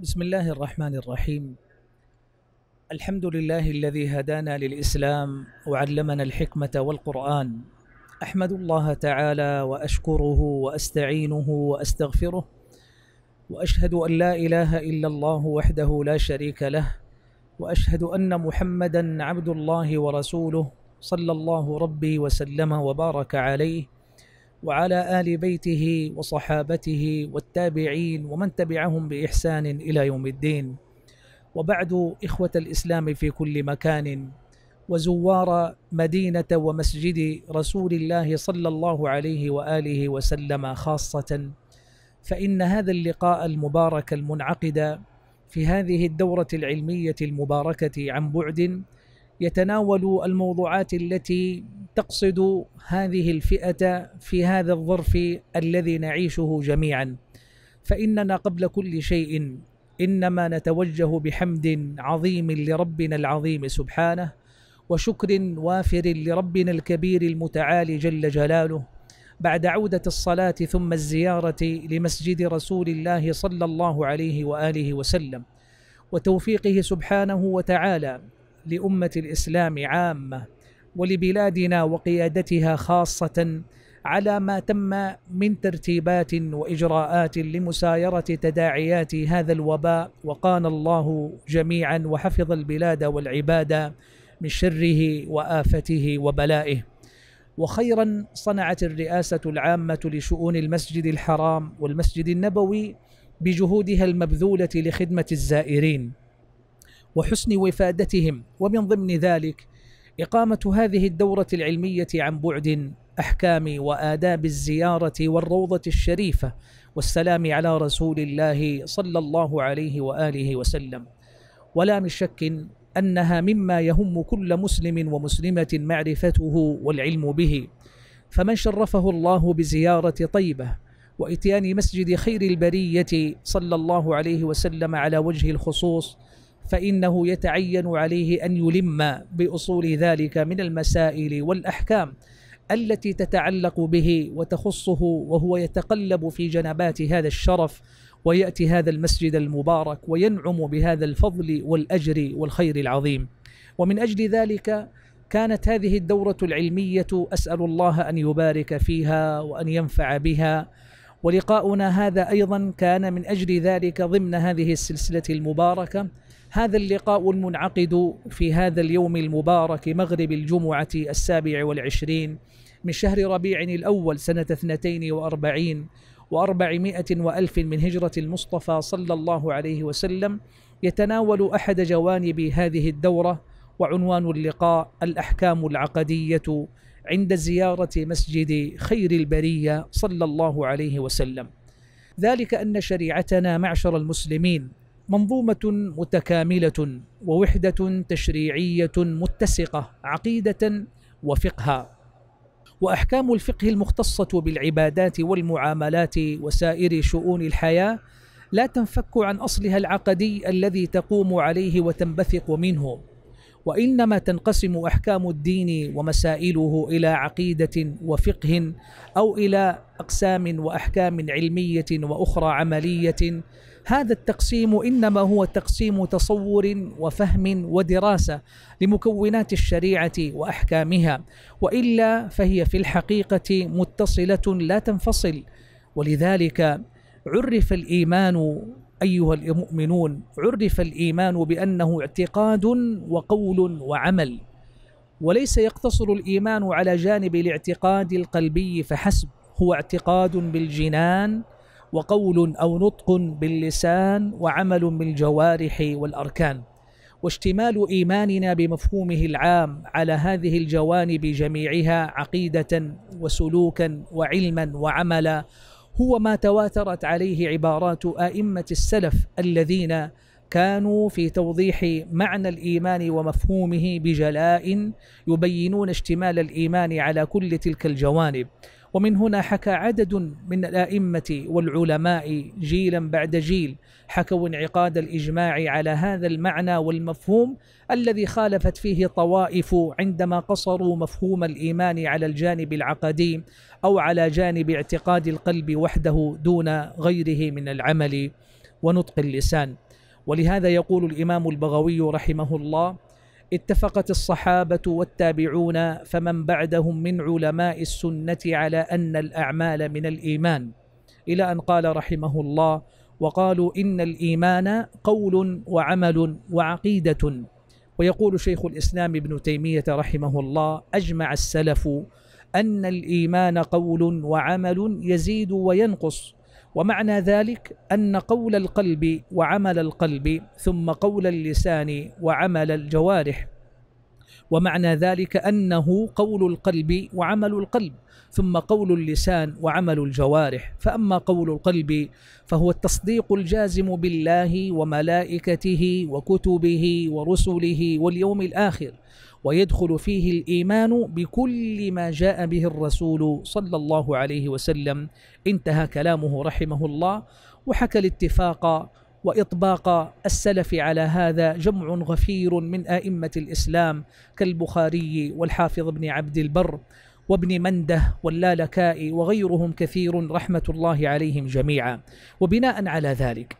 بسم الله الرحمن الرحيم الحمد لله الذي هدانا للإسلام وعلمنا الحكمة والقرآن أحمد الله تعالى وأشكره وأستعينه وأستغفره وأشهد أن لا إله إلا الله وحده لا شريك له وأشهد أن محمدا عبد الله ورسوله صلى الله ربي وسلم وبارك عليه وعلى ال بيته وصحابته والتابعين ومن تبعهم باحسان الى يوم الدين وبعد اخوه الاسلام في كل مكان وزوار مدينه ومسجد رسول الله صلى الله عليه واله وسلم خاصه فان هذا اللقاء المبارك المنعقد في هذه الدوره العلميه المباركه عن بعد يتناول الموضوعات التي تقصد هذه الفئه في هذا الظرف الذي نعيشه جميعا فاننا قبل كل شيء انما نتوجه بحمد عظيم لربنا العظيم سبحانه وشكر وافر لربنا الكبير المتعالي جل جلاله بعد عوده الصلاه ثم الزياره لمسجد رسول الله صلى الله عليه واله وسلم وتوفيقه سبحانه وتعالى لامه الاسلام عامه ولبلادنا وقيادتها خاصه على ما تم من ترتيبات واجراءات لمسايره تداعيات هذا الوباء وقانا الله جميعا وحفظ البلاد والعباد من شره وافته وبلائه وخيرا صنعت الرئاسه العامه لشؤون المسجد الحرام والمسجد النبوي بجهودها المبذوله لخدمه الزائرين وحسن وفادتهم ومن ضمن ذلك إقامة هذه الدورة العلمية عن بعد أحكام وآداب الزيارة والروضة الشريفة والسلام على رسول الله صلى الله عليه وآله وسلم ولا من شك أنها مما يهم كل مسلم ومسلمة معرفته والعلم به فمن شرفه الله بزيارة طيبة وإتيان مسجد خير البرية صلى الله عليه وسلم على وجه الخصوص فإنه يتعين عليه أن يلم بأصول ذلك من المسائل والأحكام التي تتعلق به وتخصه وهو يتقلب في جنبات هذا الشرف ويأتي هذا المسجد المبارك وينعم بهذا الفضل والأجر والخير العظيم ومن أجل ذلك كانت هذه الدورة العلمية أسأل الله أن يبارك فيها وأن ينفع بها ولقاؤنا هذا أيضا كان من أجل ذلك ضمن هذه السلسلة المباركة هذا اللقاء المنعقد في هذا اليوم المبارك مغرب الجمعة السابع والعشرين من شهر ربيع الأول سنة اثنتين وأربعين وأربعمائة وألف من هجرة المصطفى صلى الله عليه وسلم يتناول أحد جوانب هذه الدورة وعنوان اللقاء الأحكام العقدية عند زيارة مسجد خير البرية صلى الله عليه وسلم ذلك أن شريعتنا معشر المسلمين منظومة متكاملة ووحدة تشريعية متسقة عقيدة وفقها وأحكام الفقه المختصة بالعبادات والمعاملات وسائر شؤون الحياة لا تنفك عن أصلها العقدي الذي تقوم عليه وتنبثق منه وانما تنقسم احكام الدين ومسائله الى عقيده وفقه او الى اقسام واحكام علميه واخرى عمليه هذا التقسيم انما هو تقسيم تصور وفهم ودراسه لمكونات الشريعه واحكامها والا فهي في الحقيقه متصله لا تنفصل ولذلك عرف الايمان ايها المؤمنون عرف الايمان بانه اعتقاد وقول وعمل وليس يقتصر الايمان على جانب الاعتقاد القلبي فحسب هو اعتقاد بالجنان وقول أو نطق باللسان وعمل بالجوارح والأركان واشتمال إيماننا بمفهومه العام على هذه الجوانب جميعها عقيدة وسلوكا وعلما وعملا هو ما تواترت عليه عبارات آئمة السلف الذين كانوا في توضيح معنى الإيمان ومفهومه بجلاء يبينون اشتمال الإيمان على كل تلك الجوانب ومن هنا حكى عدد من الائمه والعلماء جيلا بعد جيل حكوا انعقاد الاجماع على هذا المعنى والمفهوم الذي خالفت فيه طوائف عندما قصروا مفهوم الايمان على الجانب العقدي او على جانب اعتقاد القلب وحده دون غيره من العمل ونطق اللسان ولهذا يقول الامام البغوي رحمه الله اتفقت الصحابه والتابعون فمن بعدهم من علماء السنه على ان الاعمال من الايمان الى ان قال رحمه الله وقالوا ان الايمان قول وعمل وعقيده ويقول شيخ الاسلام ابن تيميه رحمه الله اجمع السلف ان الايمان قول وعمل يزيد وينقص ومعنى ذلك أن قول القلب وعمل القلب ثم قول اللسان وعمل الجوارح ومعنى ذلك أنه قول القلب وعمل القلب ثم قول اللسان وعمل الجوارح فأما قول القلب فهو التصديق الجازم بالله وملائكته وكتبه ورسله واليوم الآخر ويدخل فيه الإيمان بكل ما جاء به الرسول صلى الله عليه وسلم انتهى كلامه رحمه الله وحكى الاتفاق وإطباق السلف على هذا جمع غفير من أئمة الإسلام كالبخاري والحافظ بن عبد البر وابن منده واللالكائي وغيرهم كثير رحمة الله عليهم جميعا وبناء على ذلك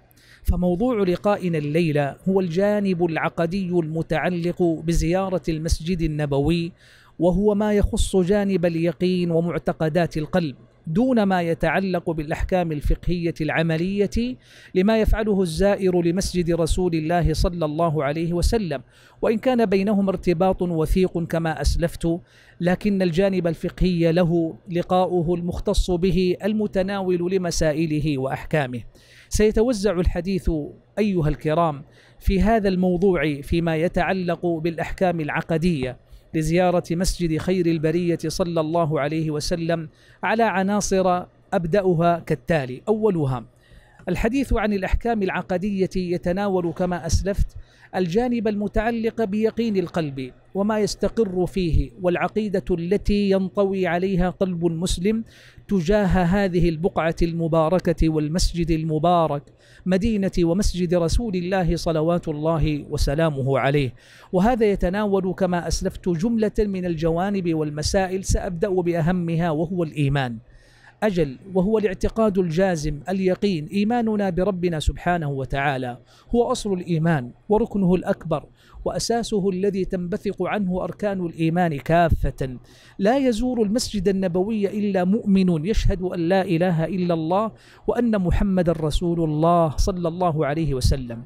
فموضوع لقائنا الليله هو الجانب العقدي المتعلق بزياره المسجد النبوي وهو ما يخص جانب اليقين ومعتقدات القلب دون ما يتعلق بالاحكام الفقهيه العمليه لما يفعله الزائر لمسجد رسول الله صلى الله عليه وسلم وان كان بينهما ارتباط وثيق كما اسلفت لكن الجانب الفقهي له لقاؤه المختص به المتناول لمسائله واحكامه سيتوزع الحديث ايها الكرام في هذا الموضوع فيما يتعلق بالاحكام العقديه لزياره مسجد خير البريه صلى الله عليه وسلم على عناصر ابداها كالتالي اولها الحديث عن الاحكام العقديه يتناول كما اسلفت الجانب المتعلق بيقين القلب وما يستقر فيه والعقيده التي ينطوي عليها قلب المسلم تجاه هذه البقعة المباركة والمسجد المبارك مدينة ومسجد رسول الله صلوات الله وسلامه عليه وهذا يتناول كما أسلفت جملة من الجوانب والمسائل سأبدأ بأهمها وهو الإيمان أجل وهو الاعتقاد الجازم اليقين إيماننا بربنا سبحانه وتعالى هو أصل الإيمان وركنه الأكبر وأساسه الذي تنبثق عنه أركان الإيمان كافة لا يزور المسجد النبوي إلا مؤمن يشهد أن لا إله إلا الله وأن محمد رسول الله صلى الله عليه وسلم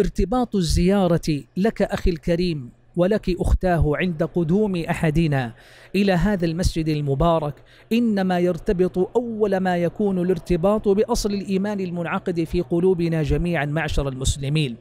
ارتباط الزيارة لك أخي الكريم ولك أختاه عند قدوم أحدنا إلى هذا المسجد المبارك إنما يرتبط أول ما يكون الارتباط بأصل الإيمان المنعقد في قلوبنا جميعا معشر المسلمين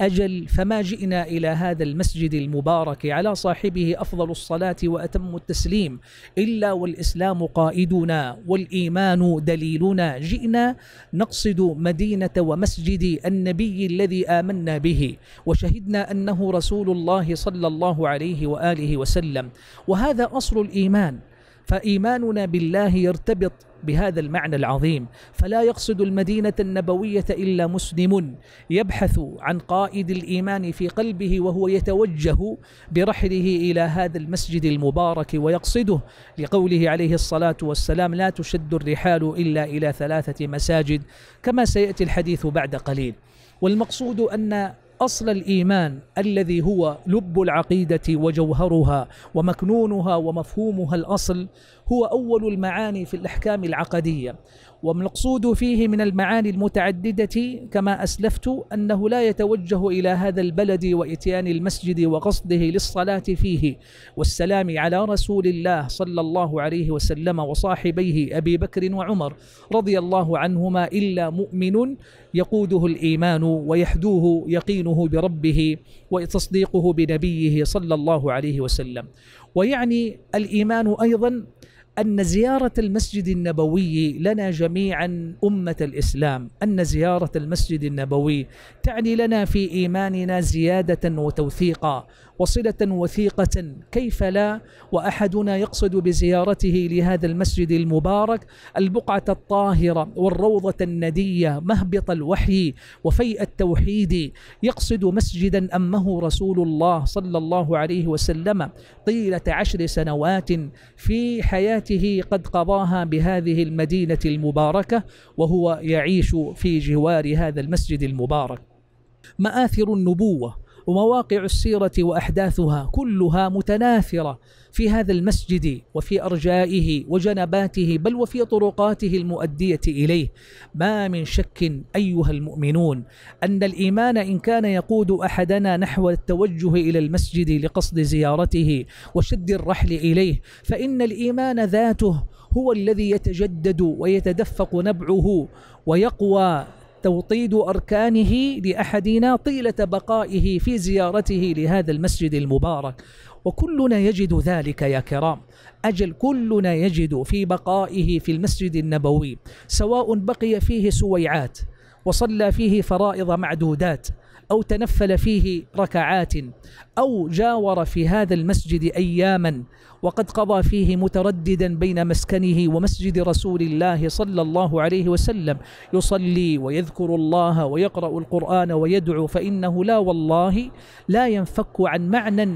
أجل فما جئنا إلى هذا المسجد المبارك على صاحبه أفضل الصلاة وأتم التسليم إلا والإسلام قائدنا والإيمان دليلنا جئنا نقصد مدينة ومسجد النبي الذي آمنا به وشهدنا أنه رسول الله صلى الله عليه وآله وسلم وهذا أصل الإيمان فإيماننا بالله يرتبط بهذا المعنى العظيم فلا يقصد المدينة النبوية إلا مسلم يبحث عن قائد الإيمان في قلبه وهو يتوجه برحله إلى هذا المسجد المبارك ويقصده لقوله عليه الصلاة والسلام لا تشد الرحال إلا إلى ثلاثة مساجد كما سيأتي الحديث بعد قليل والمقصود أن أصل الإيمان الذي هو لب العقيدة وجوهرها ومكنونها ومفهومها الأصل هو أول المعاني في الأحكام العقدية والمقصود فيه من المعاني المتعددة كما أسلفت أنه لا يتوجه إلى هذا البلد وإتيان المسجد وقصده للصلاة فيه والسلام على رسول الله صلى الله عليه وسلم وصاحبيه أبي بكر وعمر رضي الله عنهما إلا مؤمن يقوده الإيمان ويحدوه يقينه بربه وتصديقه بنبيه صلى الله عليه وسلم ويعني الإيمان أيضا أن زيارة المسجد النبوي لنا جميعا أمة الإسلام أن زيارة المسجد النبوي تعني لنا في إيماننا زيادة وتوثيقا وصلة وثيقة كيف لا وأحدنا يقصد بزيارته لهذا المسجد المبارك البقعة الطاهرة والروضة الندية مهبط الوحي وفيء التوحيد يقصد مسجدا أمه رسول الله صلى الله عليه وسلم طيلة عشر سنوات في حياته قد قضاها بهذه المدينة المباركة وهو يعيش في جوار هذا المسجد المبارك مآثر النبوة ومواقع السيرة وأحداثها كلها متناثرة في هذا المسجد وفي أرجائه وجنباته بل وفي طرقاته المؤدية إليه ما من شك أيها المؤمنون أن الإيمان إن كان يقود أحدنا نحو التوجه إلى المسجد لقصد زيارته وشد الرحل إليه فإن الإيمان ذاته هو الذي يتجدد ويتدفق نبعه ويقوى توطيد أركانه لأحدنا طيلة بقائه في زيارته لهذا المسجد المبارك وكلنا يجد ذلك يا كرام أجل كلنا يجد في بقائه في المسجد النبوي سواء بقي فيه سويعات وصلى فيه فرائض معدودات أو تنفل فيه ركعات أو جاور في هذا المسجد أياما وقد قضى فيه مترددا بين مسكنه ومسجد رسول الله صلى الله عليه وسلم يصلي ويذكر الله ويقرأ القرآن ويدعو فإنه لا والله لا ينفك عن معنى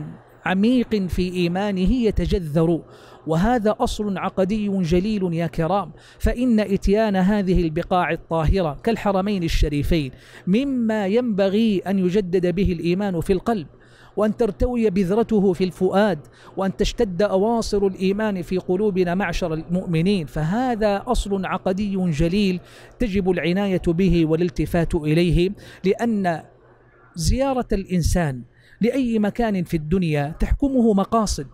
عميق في إيمانه يتجذر وهذا أصل عقدي جليل يا كرام فإن إتيان هذه البقاع الطاهرة كالحرمين الشريفين مما ينبغي أن يجدد به الإيمان في القلب وأن ترتوي بذرته في الفؤاد وأن تشتد أواصر الإيمان في قلوبنا معشر المؤمنين فهذا أصل عقدي جليل تجب العناية به والالتفات إليه لأن زيارة الإنسان لأي مكان في الدنيا تحكمه مقاصد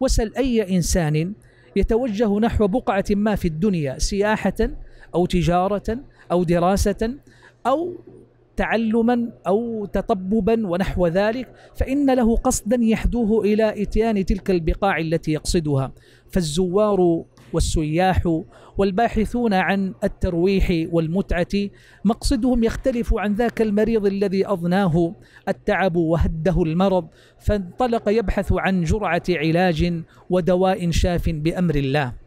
وسل أي إنسان يتوجه نحو بقعة ما في الدنيا سياحة أو تجارة أو دراسة أو تعلما أو تطببا ونحو ذلك فإن له قصدا يحدوه إلى إتيان تلك البقاع التي يقصدها فالزوار والسياح والباحثون عن الترويح والمتعه مقصدهم يختلف عن ذاك المريض الذي اضناه التعب وهده المرض فانطلق يبحث عن جرعه علاج ودواء شاف بامر الله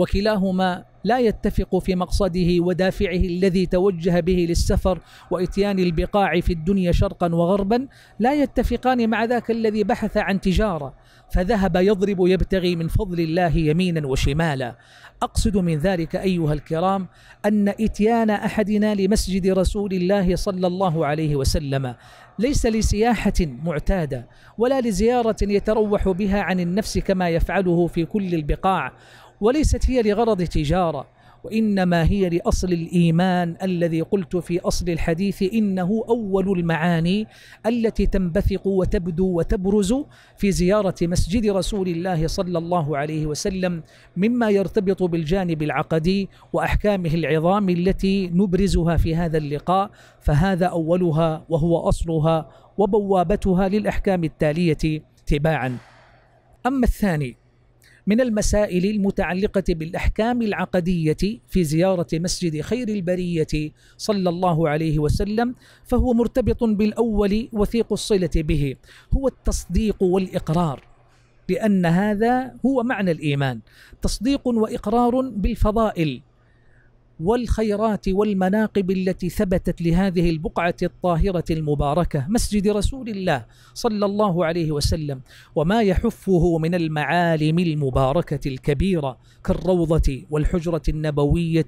وكلاهما لا يتفق في مقصده ودافعه الذي توجه به للسفر واتيان البقاع في الدنيا شرقا وغربا لا يتفقان مع ذاك الذي بحث عن تجاره فذهب يضرب يبتغي من فضل الله يمينا وشمالا اقصد من ذلك ايها الكرام ان اتيان احدنا لمسجد رسول الله صلى الله عليه وسلم ليس لسياحه معتاده ولا لزياره يتروح بها عن النفس كما يفعله في كل البقاع وليست هي لغرض تجارة وإنما هي لأصل الإيمان الذي قلت في أصل الحديث إنه أول المعاني التي تنبثق وتبدو وتبرز في زيارة مسجد رسول الله صلى الله عليه وسلم مما يرتبط بالجانب العقدي وأحكامه العظام التي نبرزها في هذا اللقاء فهذا أولها وهو أصلها وبوابتها للأحكام التالية تباعا أما الثاني من المسائل المتعلقة بالأحكام العقدية في زيارة مسجد خير البرية صلى الله عليه وسلم فهو مرتبط بالأول وثيق الصلة به هو التصديق والإقرار لأن هذا هو معنى الإيمان تصديق وإقرار بالفضائل والخيرات والمناقب التي ثبتت لهذه البقعة الطاهرة المباركة مسجد رسول الله صلى الله عليه وسلم وما يحفه من المعالم المباركة الكبيرة كالروضة والحجرة النبوية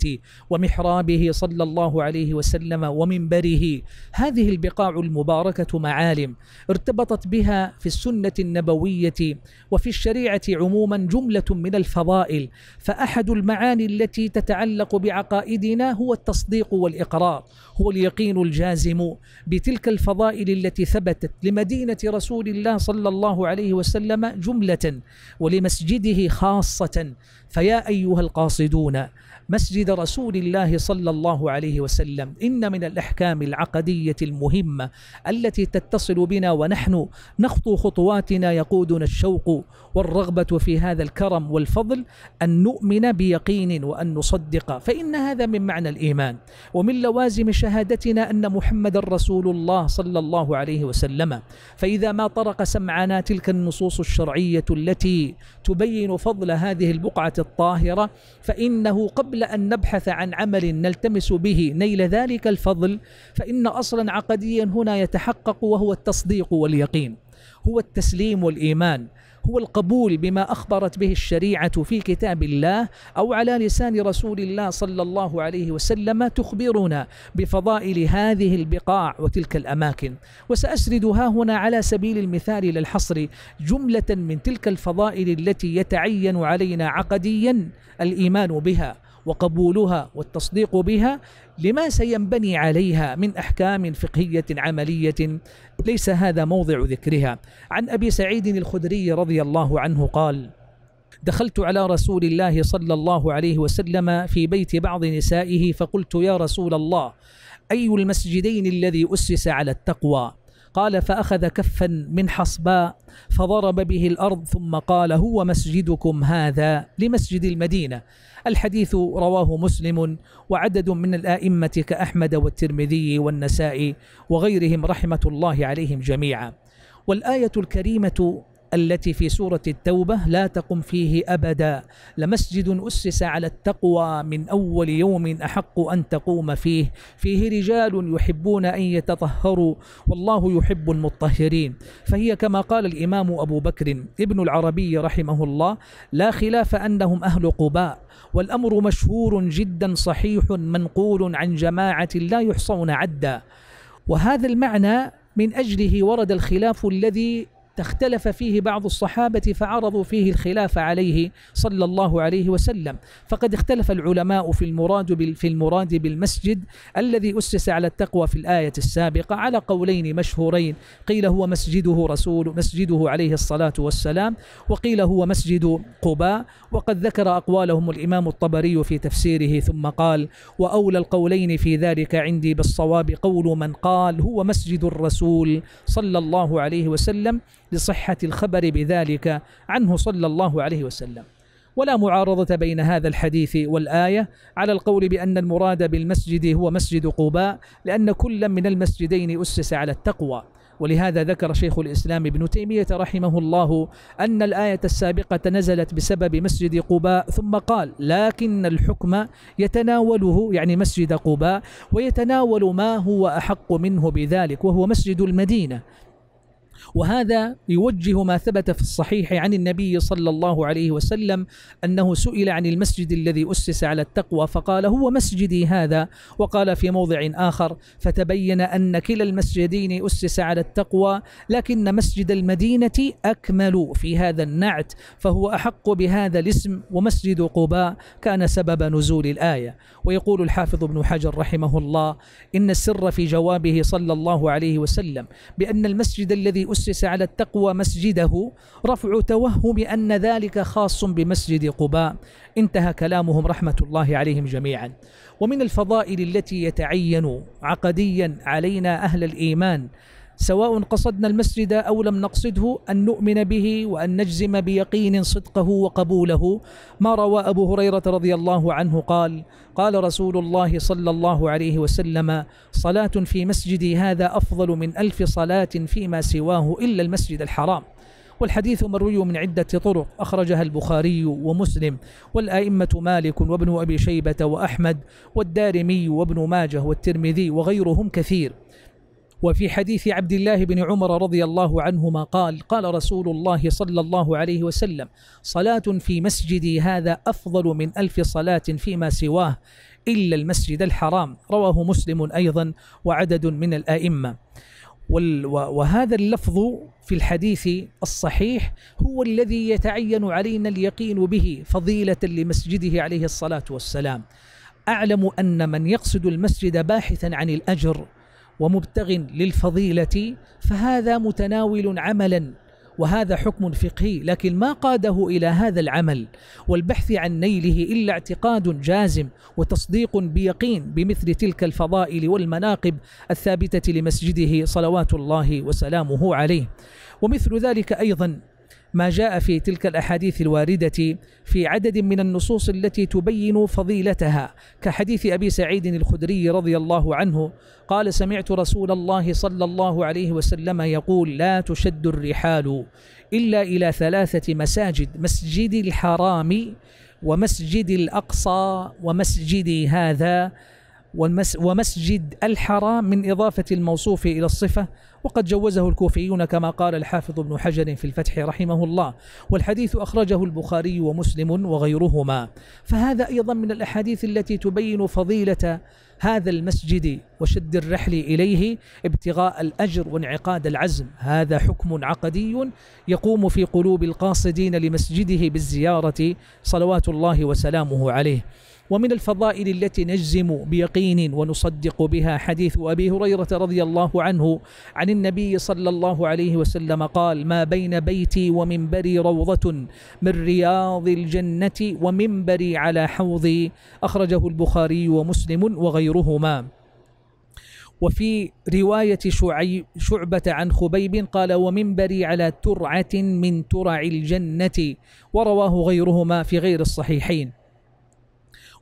ومحرابه صلى الله عليه وسلم ومنبره هذه البقاع المباركة معالم ارتبطت بها في السنة النبوية وفي الشريعة عموما جملة من الفضائل فأحد المعاني التي تتعلق بعقائد عقائدنا هو التصديق والإقرار هو اليقين الجازم بتلك الفضائل التي ثبتت لمدينة رسول الله صلى الله عليه وسلم جملة ولمسجده خاصة فيا أيها القاصدون مسجد رسول الله صلى الله عليه وسلم إن من الأحكام العقدية المهمة التي تتصل بنا ونحن نخطو خطواتنا يقودنا الشوق والرغبة في هذا الكرم والفضل أن نؤمن بيقين وأن نصدق فإنها هذا من معنى الإيمان ومن لوازم شهادتنا أن محمد رسول الله صلى الله عليه وسلم فإذا ما طرق سمعنا تلك النصوص الشرعية التي تبين فضل هذه البقعة الطاهرة فإنه قبل أن نبحث عن عمل نلتمس به نيل ذلك الفضل فإن أصلا عقديا هنا يتحقق وهو التصديق واليقين هو التسليم والإيمان هو القبول بما أخبرت به الشريعة في كتاب الله أو على لسان رسول الله صلى الله عليه وسلم تخبرنا بفضائل هذه البقاع وتلك الأماكن وسأسرد ها هنا على سبيل المثال للحصر جملة من تلك الفضائل التي يتعين علينا عقديا الإيمان بها وقبولها والتصديق بها لما سينبني عليها من أحكام فقهية عملية ليس هذا موضع ذكرها عن أبي سعيد الخدري رضي الله عنه قال دخلت على رسول الله صلى الله عليه وسلم في بيت بعض نسائه فقلت يا رسول الله أي المسجدين الذي أسس على التقوى قال فأخذ كفا من حصباء فضرب به الأرض ثم قال هو مسجدكم هذا لمسجد المدينة الحديث رواه مسلم وعدد من الائمه كاحمد والترمذي والنسائي وغيرهم رحمه الله عليهم جميعا والايه الكريمه التي في سورة التوبة لا تقم فيه أبدا لمسجد أسس على التقوى من أول يوم أحق أن تقوم فيه فيه رجال يحبون أن يتطهروا والله يحب المطهرين فهي كما قال الإمام أبو بكر ابن العربي رحمه الله لا خلاف أنهم أهل قباء والأمر مشهور جدا صحيح منقول عن جماعة لا يحصون عدا وهذا المعنى من أجله ورد الخلاف الذي اختلف فيه بعض الصحابة فعرضوا فيه الخلاف عليه صلى الله عليه وسلم فقد اختلف العلماء في المراد في المراد بالمسجد الذي أسس على التقوى في الآية السابقة على قولين مشهورين قيل هو مسجده رسول مسجده عليه الصلاة والسلام وقيل هو مسجد قباء وقد ذكر أقوالهم الإمام الطبري في تفسيره ثم قال وأولى القولين في ذلك عندي بالصواب قول من قال هو مسجد الرسول صلى الله عليه وسلم لصحة الخبر بذلك عنه صلى الله عليه وسلم ولا معارضة بين هذا الحديث والآية على القول بأن المراد بالمسجد هو مسجد قباء لأن كل من المسجدين أسس على التقوى ولهذا ذكر شيخ الإسلام ابن تيمية رحمه الله أن الآية السابقة نزلت بسبب مسجد قباء ثم قال لكن الحكم يتناوله يعني مسجد قباء ويتناول ما هو أحق منه بذلك وهو مسجد المدينة وهذا يوجه ما ثبت في الصحيح عن النبي صلى الله عليه وسلم أنه سئل عن المسجد الذي أسس على التقوى فقال هو مسجدي هذا وقال في موضع آخر فتبين أن كلا المسجدين أسس على التقوى لكن مسجد المدينة أكمل في هذا النعت فهو أحق بهذا الاسم ومسجد قباء كان سبب نزول الآية ويقول الحافظ ابن حجر رحمه الله إن السر في جوابه صلى الله عليه وسلم بأن المسجد الذي أسس أسس على التقوى مسجده رفع توهم أن ذلك خاص بمسجد قباء انتهى كلامهم رحمة الله عليهم جميعا ومن الفضائل التي يتعين عقديا علينا أهل الإيمان سواء قصدنا المسجد او لم نقصده ان نؤمن به وان نجزم بيقين صدقه وقبوله ما روى ابو هريره رضي الله عنه قال قال رسول الله صلى الله عليه وسلم صلاه في مسجدي هذا افضل من الف صلاه فيما سواه الا المسجد الحرام والحديث مروي من عدة طرق أخرجها البخاري ومسلم والآئمة مالك وابن أبي شيبة وأحمد والدارمي وابن ماجه والترمذي وغيرهم كثير وفي حديث عبد الله بن عمر رضي الله عنهما قال قال رسول الله صلى الله عليه وسلم صلاة في مسجدي هذا أفضل من ألف صلاة فيما سواه إلا المسجد الحرام رواه مسلم أيضا وعدد من الآئمة وهذا اللفظ في الحديث الصحيح هو الذي يتعين علينا اليقين به فضيلة لمسجده عليه الصلاة والسلام أعلم أن من يقصد المسجد باحثا عن الأجر ومبتغ للفضيلة فهذا متناول عملا وهذا حكم فقهي لكن ما قاده إلى هذا العمل والبحث عن نيله إلا اعتقاد جازم وتصديق بيقين بمثل تلك الفضائل والمناقب الثابتة لمسجده صلوات الله وسلامه عليه ومثل ذلك أيضا ما جاء في تلك الأحاديث الواردة في عدد من النصوص التي تبين فضيلتها كحديث أبي سعيد الخدري رضي الله عنه قال سمعت رسول الله صلى الله عليه وسلم يقول لا تشد الرحال إلا إلى ثلاثة مساجد مسجد الحرام ومسجد الأقصى ومسجدي هذا والمس ومسجد الحرام من إضافة الموصوف إلى الصفة وقد جوزه الكوفيون كما قال الحافظ ابن حجر في الفتح رحمه الله والحديث أخرجه البخاري ومسلم وغيرهما فهذا أيضا من الأحاديث التي تبين فضيلة هذا المسجد وشد الرحل إليه ابتغاء الأجر وانعقاد العزم هذا حكم عقدي يقوم في قلوب القاصدين لمسجده بالزيارة صلوات الله وسلامه عليه ومن الفضائل التي نجزم بيقين ونصدق بها حديث أبي هريرة رضي الله عنه عن النبي صلى الله عليه وسلم قال ما بين بيتي ومنبري روضة من رياض الجنة ومنبري على حوضي أخرجه البخاري ومسلم وغيرهما وفي رواية شعبة عن خبيب قال ومنبري على ترعة من ترع الجنة ورواه غيرهما في غير الصحيحين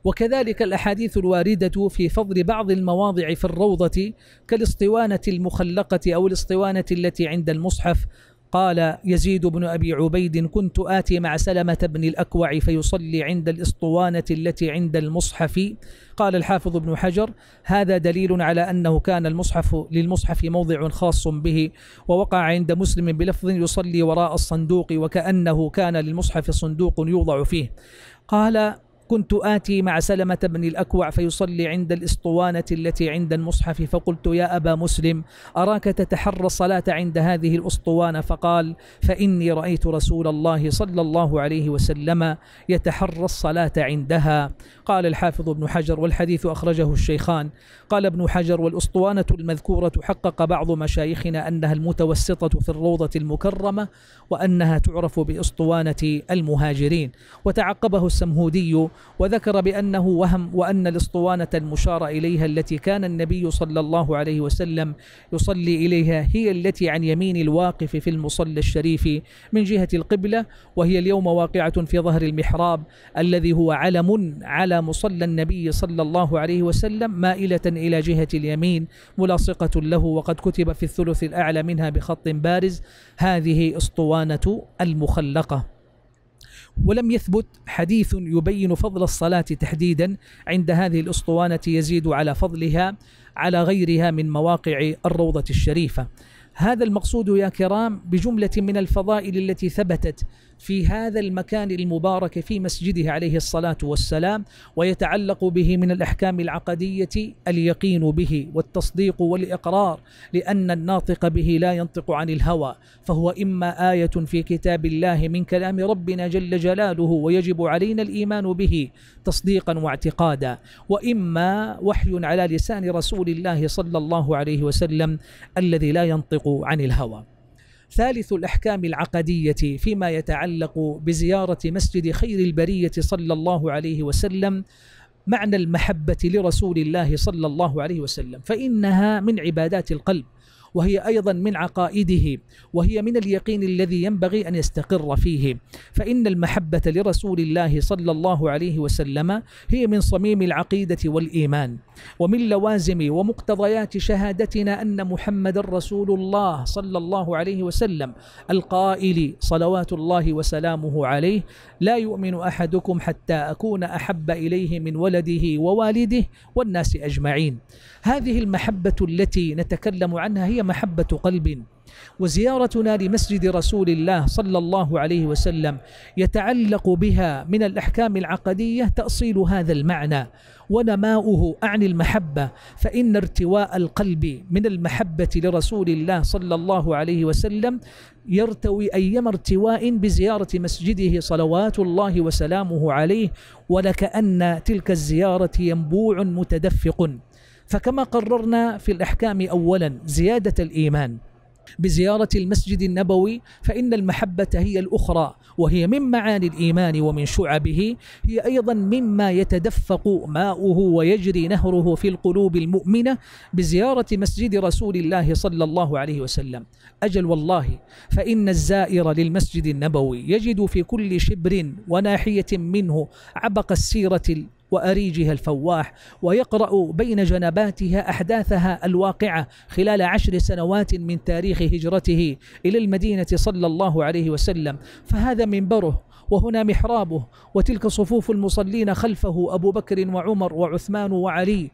وكذلك الأحاديث الواردة في فضل بعض المواضع في الروضة كالاسطوانة المخلقة أو الاسطوانة التي عند المصحف قال يزيد بن أبي عبيد كنت آتي مع سلمة بن الأكوع فيصلي عند الإسطوانة التي عند المصحف قال الحافظ بن حجر هذا دليل على أنه كان المصحف للمصحف موضع خاص به ووقع عند مسلم بلفظ يصلي وراء الصندوق وكأنه كان للمصحف صندوق يوضع فيه قال كنت آتي مع سلمة بن الأكوع فيصلي عند الإسطوانة التي عند المصحف فقلت يا أبا مسلم أراك تتحرى الصلاة عند هذه الأسطوانة فقال فإني رأيت رسول الله صلى الله عليه وسلم يتحرى الصلاة عندها قال الحافظ ابن حجر والحديث أخرجه الشيخان قال ابن حجر والأسطوانة المذكورة حقق بعض مشايخنا أنها المتوسطة في الروضة المكرمة وأنها تعرف بأسطوانة المهاجرين وتعقبه السمهودي وذكر بأنه وهم وأن الأسطوانة المشار إليها التي كان النبي صلى الله عليه وسلم يصلي إليها هي التي عن يمين الواقف في المصلى الشريف من جهة القبلة وهي اليوم واقعة في ظهر المحراب الذي هو علم على مصلى النبي صلى الله عليه وسلم مائلة إلى جهة اليمين ملاصقة له وقد كتب في الثلث الأعلى منها بخط بارز هذه اسطوانة المخلقة ولم يثبت حديث يبين فضل الصلاة تحديدا عند هذه الاسطوانة يزيد على فضلها على غيرها من مواقع الروضة الشريفة هذا المقصود يا كرام بجملة من الفضائل التي ثبتت في هذا المكان المبارك في مسجده عليه الصلاة والسلام ويتعلق به من الأحكام العقدية اليقين به والتصديق والإقرار لأن الناطق به لا ينطق عن الهوى فهو إما آية في كتاب الله من كلام ربنا جل جلاله ويجب علينا الإيمان به تصديقا واعتقادا وإما وحي على لسان رسول الله صلى الله عليه وسلم الذي لا ينطق عن الهوى ثالث الأحكام العقدية فيما يتعلق بزيارة مسجد خير البرية صلى الله عليه وسلم معنى المحبة لرسول الله صلى الله عليه وسلم فإنها من عبادات القلب وهي أيضا من عقائده وهي من اليقين الذي ينبغي أن يستقر فيه فإن المحبة لرسول الله صلى الله عليه وسلم هي من صميم العقيدة والإيمان ومن لوازم ومقتضيات شهادتنا أن محمد رسول الله صلى الله عليه وسلم القائل صلوات الله وسلامه عليه لا يؤمن أحدكم حتى أكون أحب إليه من ولده ووالده والناس أجمعين هذه المحبة التي نتكلم عنها هي محبة قلب وزيارتنا لمسجد رسول الله صلى الله عليه وسلم يتعلق بها من الأحكام العقدية تأصيل هذا المعنى ونماؤه عن المحبة فإن ارتواء القلب من المحبة لرسول الله صلى الله عليه وسلم يرتوي أيما ارتواء بزيارة مسجده صلوات الله وسلامه عليه ولكأن تلك الزيارة ينبوع متدفق فكما قررنا في الإحكام أولا زيادة الإيمان بزيارة المسجد النبوي فإن المحبة هي الأخرى وهي من معاني الإيمان ومن شعبه هي أيضا مما يتدفق ماؤه ويجري نهره في القلوب المؤمنة بزيارة مسجد رسول الله صلى الله عليه وسلم أجل والله فإن الزائر للمسجد النبوي يجد في كل شبر وناحية منه عبق السيرة وأريجها الفواح ويقرأ بين جنباتها أحداثها الواقعة خلال عشر سنوات من تاريخ هجرته إلى المدينة صلى الله عليه وسلم فهذا منبره وهنا محرابه وتلك صفوف المصلين خلفه أبو بكر وعمر وعثمان وعلي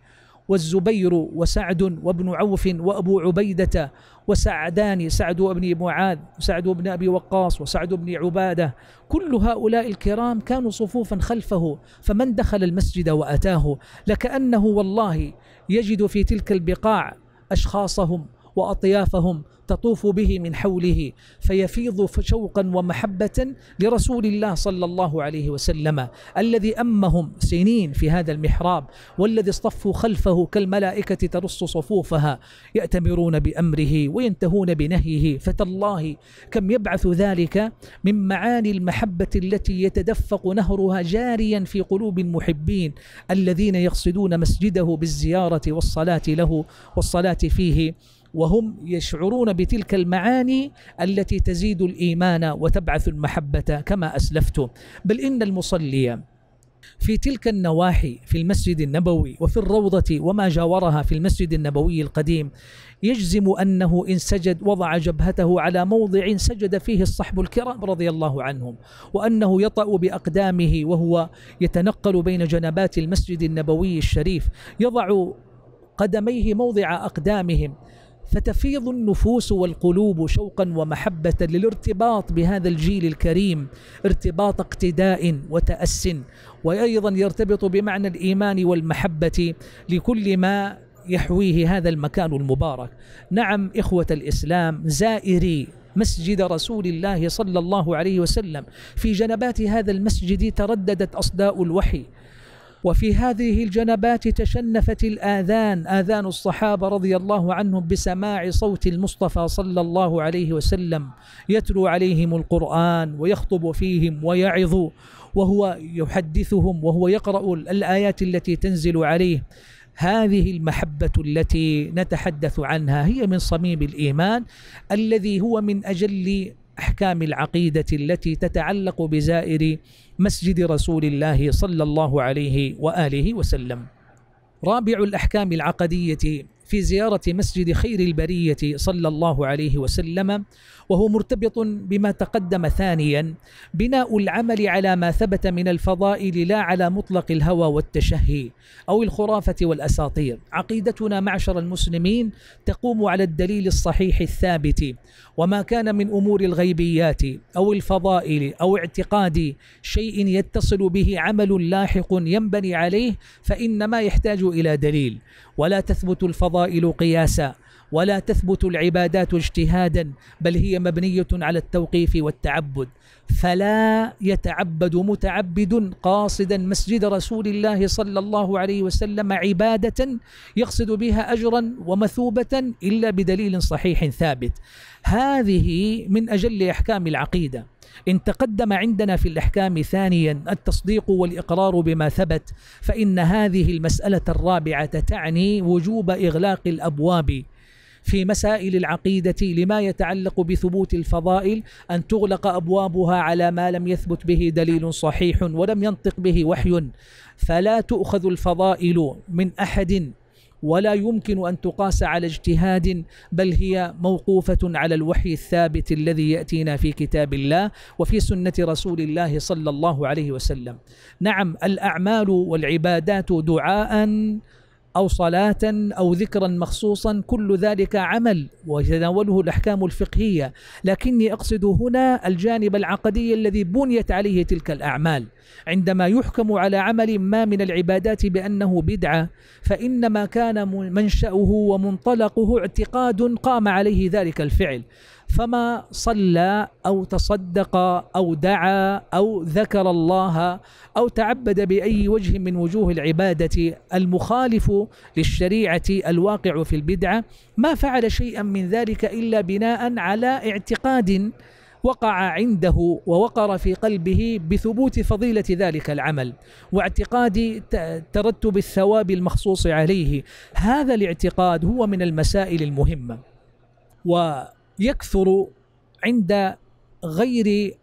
والزبير وسعد وابن عوف وابو عبيده وسعدان سعد بن معاذ وسعد بن ابي وقاص وسعد بن عباده كل هؤلاء الكرام كانوا صفوفا خلفه فمن دخل المسجد واتاه لكانه والله يجد في تلك البقاع اشخاصهم واطيافهم تطوف به من حوله فيفيض شوقا ومحبة لرسول الله صلى الله عليه وسلم الذي أمهم سنين في هذا المحراب والذي اصطفوا خلفه كالملائكة ترص صفوفها يأتمرون بأمره وينتهون بنهيه فتالله كم يبعث ذلك من معاني المحبة التي يتدفق نهرها جاريا في قلوب المحبين الذين يقصدون مسجده بالزيارة والصلاة له والصلاة فيه وهم يشعرون بتلك المعاني التي تزيد الايمان وتبعث المحبه كما اسلفت بل ان المصلي في تلك النواحي في المسجد النبوي وفي الروضة وما جاورها في المسجد النبوي القديم يجزم أنه إن سجد وضع جبهته على موضع سجد فيه الصحب الكرام رضي الله عنهم وأنه يطأ بأقدامه وهو يتنقل بين جنبات المسجد النبوي الشريف يضع قدميه موضع أقدامهم فتفيض النفوس والقلوب شوقا ومحبة للارتباط بهذا الجيل الكريم ارتباط اقتداء وتأس وأيضا يرتبط بمعنى الإيمان والمحبة لكل ما يحويه هذا المكان المبارك نعم إخوة الإسلام زائري مسجد رسول الله صلى الله عليه وسلم في جنبات هذا المسجد ترددت أصداء الوحي وفي هذه الجنبات تشنفت الآذان آذان الصحابة رضي الله عنهم بسماع صوت المصطفى صلى الله عليه وسلم يتلو عليهم القرآن ويخطب فيهم ويعظ وهو يحدثهم وهو يقرأ الآيات التي تنزل عليه هذه المحبة التي نتحدث عنها هي من صميم الإيمان الذي هو من أجل احكام العقيده التي تتعلق بزائر مسجد رسول الله صلى الله عليه واله وسلم رابع الاحكام العقديه في زيارة مسجد خير البرية صلى الله عليه وسلم وهو مرتبط بما تقدم ثانيا بناء العمل على ما ثبت من الفضائل لا على مطلق الهوى والتشهي أو الخرافة والأساطير عقيدتنا معشر المسلمين تقوم على الدليل الصحيح الثابت وما كان من أمور الغيبيات أو الفضائل أو اعتقاد شيء يتصل به عمل لاحق ينبني عليه فإنما يحتاج إلى دليل ولا تثبت الفضائل الفضائل قياسا ولا تثبت العبادات اجتهادا بل هي مبنيه على التوقيف والتعبد فلا يتعبد متعبد قاصدا مسجد رسول الله صلى الله عليه وسلم عباده يقصد بها اجرا ومثوبه الا بدليل صحيح ثابت هذه من اجل احكام العقيده إن تقدم عندنا في الإحكام ثانيا التصديق والإقرار بما ثبت فإن هذه المسألة الرابعة تعني وجوب إغلاق الأبواب في مسائل العقيدة لما يتعلق بثبوت الفضائل أن تغلق أبوابها على ما لم يثبت به دليل صحيح ولم ينطق به وحي فلا تؤخذ الفضائل من أحد ولا يمكن ان تقاس على اجتهاد بل هي موقوفه على الوحي الثابت الذي ياتينا في كتاب الله وفي سنه رسول الله صلى الله عليه وسلم نعم الاعمال والعبادات دعاء أو صلاة أو ذكرا مخصوصا كل ذلك عمل ويتناوله الأحكام الفقهية لكني أقصد هنا الجانب العقدي الذي بنيت عليه تلك الأعمال عندما يحكم على عمل ما من العبادات بأنه بدعة فإنما كان منشأه ومنطلقه اعتقاد قام عليه ذلك الفعل فما صلى أو تصدق أو دعا أو ذكر الله أو تعبد بأي وجه من وجوه العبادة المخالف للشريعة الواقع في البدعة ما فعل شيئا من ذلك إلا بناء على اعتقاد وقع عنده ووقر في قلبه بثبوت فضيلة ذلك العمل واعتقاد ترتب الثواب المخصوص عليه هذا الاعتقاد هو من المسائل المهمة و يكثر عند غير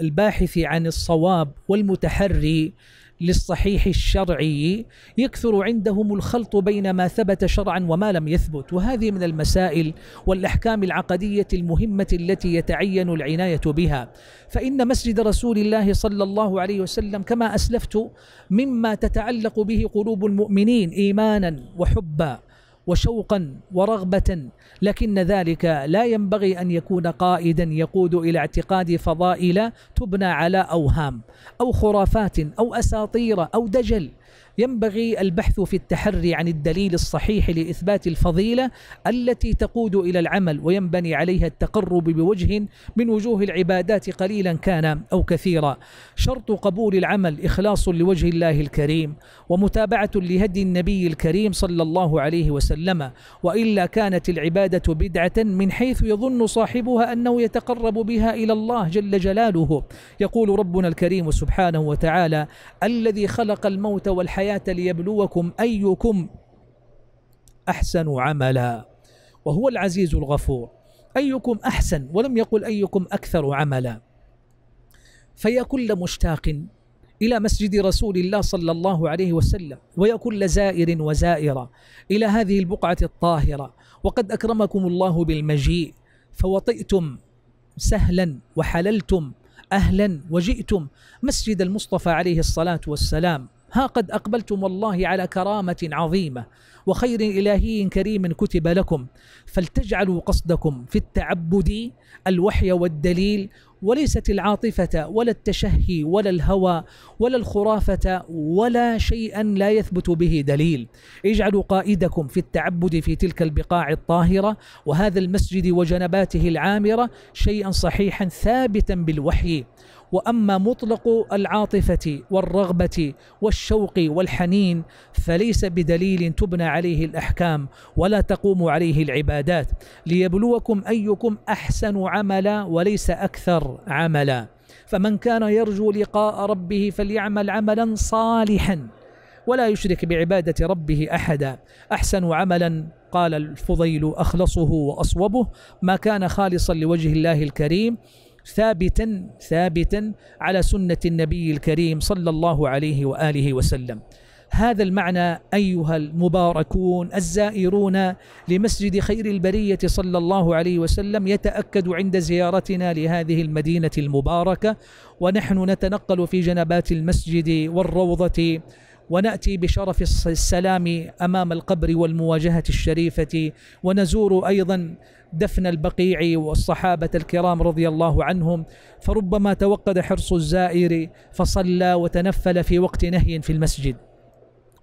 الباحث عن الصواب والمتحري للصحيح الشرعي يكثر عندهم الخلط بين ما ثبت شرعا وما لم يثبت وهذه من المسائل والاحكام العقديه المهمه التي يتعين العنايه بها فان مسجد رسول الله صلى الله عليه وسلم كما اسلفت مما تتعلق به قلوب المؤمنين ايمانا وحبا وشوقا ورغبة لكن ذلك لا ينبغي أن يكون قائدا يقود إلى اعتقاد فضائل تبنى على أوهام أو خرافات أو أساطير أو دجل ينبغي البحث في التحري عن الدليل الصحيح لإثبات الفضيلة التي تقود إلى العمل وينبني عليها التقرب بوجه من وجوه العبادات قليلا كان أو كثيرا شرط قبول العمل إخلاص لوجه الله الكريم ومتابعة لهدي النبي الكريم صلى الله عليه وسلم وإلا كانت العبادة بدعة من حيث يظن صاحبها أنه يتقرب بها إلى الله جل جلاله يقول ربنا الكريم سبحانه وتعالى الذي خلق الموت والحياة الحياة ليبلوكم أيكم أحسن عملا وهو العزيز الغفور أيكم أحسن ولم يقل أيكم أكثر عملا فيا كل مشتاق إلى مسجد رسول الله صلى الله عليه وسلم ويا كل زائر وزائرة إلى هذه البقعة الطاهرة وقد أكرمكم الله بالمجيء فوطئتم سهلا وحللتم أهلا وجئتم مسجد المصطفى عليه الصلاة والسلام ها قد أقبلتم والله على كرامة عظيمة وخير إلهي كريم كتب لكم فلتجعلوا قصدكم في التعبد الوحي والدليل وليست العاطفة ولا التشهي ولا الهوى ولا الخرافة ولا شيئا لا يثبت به دليل اجعلوا قائدكم في التعبد في تلك البقاع الطاهرة وهذا المسجد وجنباته العامرة شيئا صحيحا ثابتا بالوحي واما مطلق العاطفه والرغبه والشوق والحنين فليس بدليل تبنى عليه الاحكام ولا تقوم عليه العبادات ليبلوكم ايكم احسن عملا وليس اكثر عملا فمن كان يرجو لقاء ربه فليعمل عملا صالحا ولا يشرك بعبادة ربه أحدا أحسن عملا قال الفضيل أخلصه وأصوبه ما كان خالصا لوجه الله الكريم ثابتا ثابتا على سنة النبي الكريم صلى الله عليه وآله وسلم هذا المعنى أيها المباركون الزائرون لمسجد خير البرية صلى الله عليه وسلم يتأكد عند زيارتنا لهذه المدينة المباركة ونحن نتنقل في جنبات المسجد والروضة وناتي بشرف السلام امام القبر والمواجهه الشريفه ونزور ايضا دفن البقيع والصحابه الكرام رضي الله عنهم فربما توقد حرص الزائر فصلى وتنفل في وقت نهي في المسجد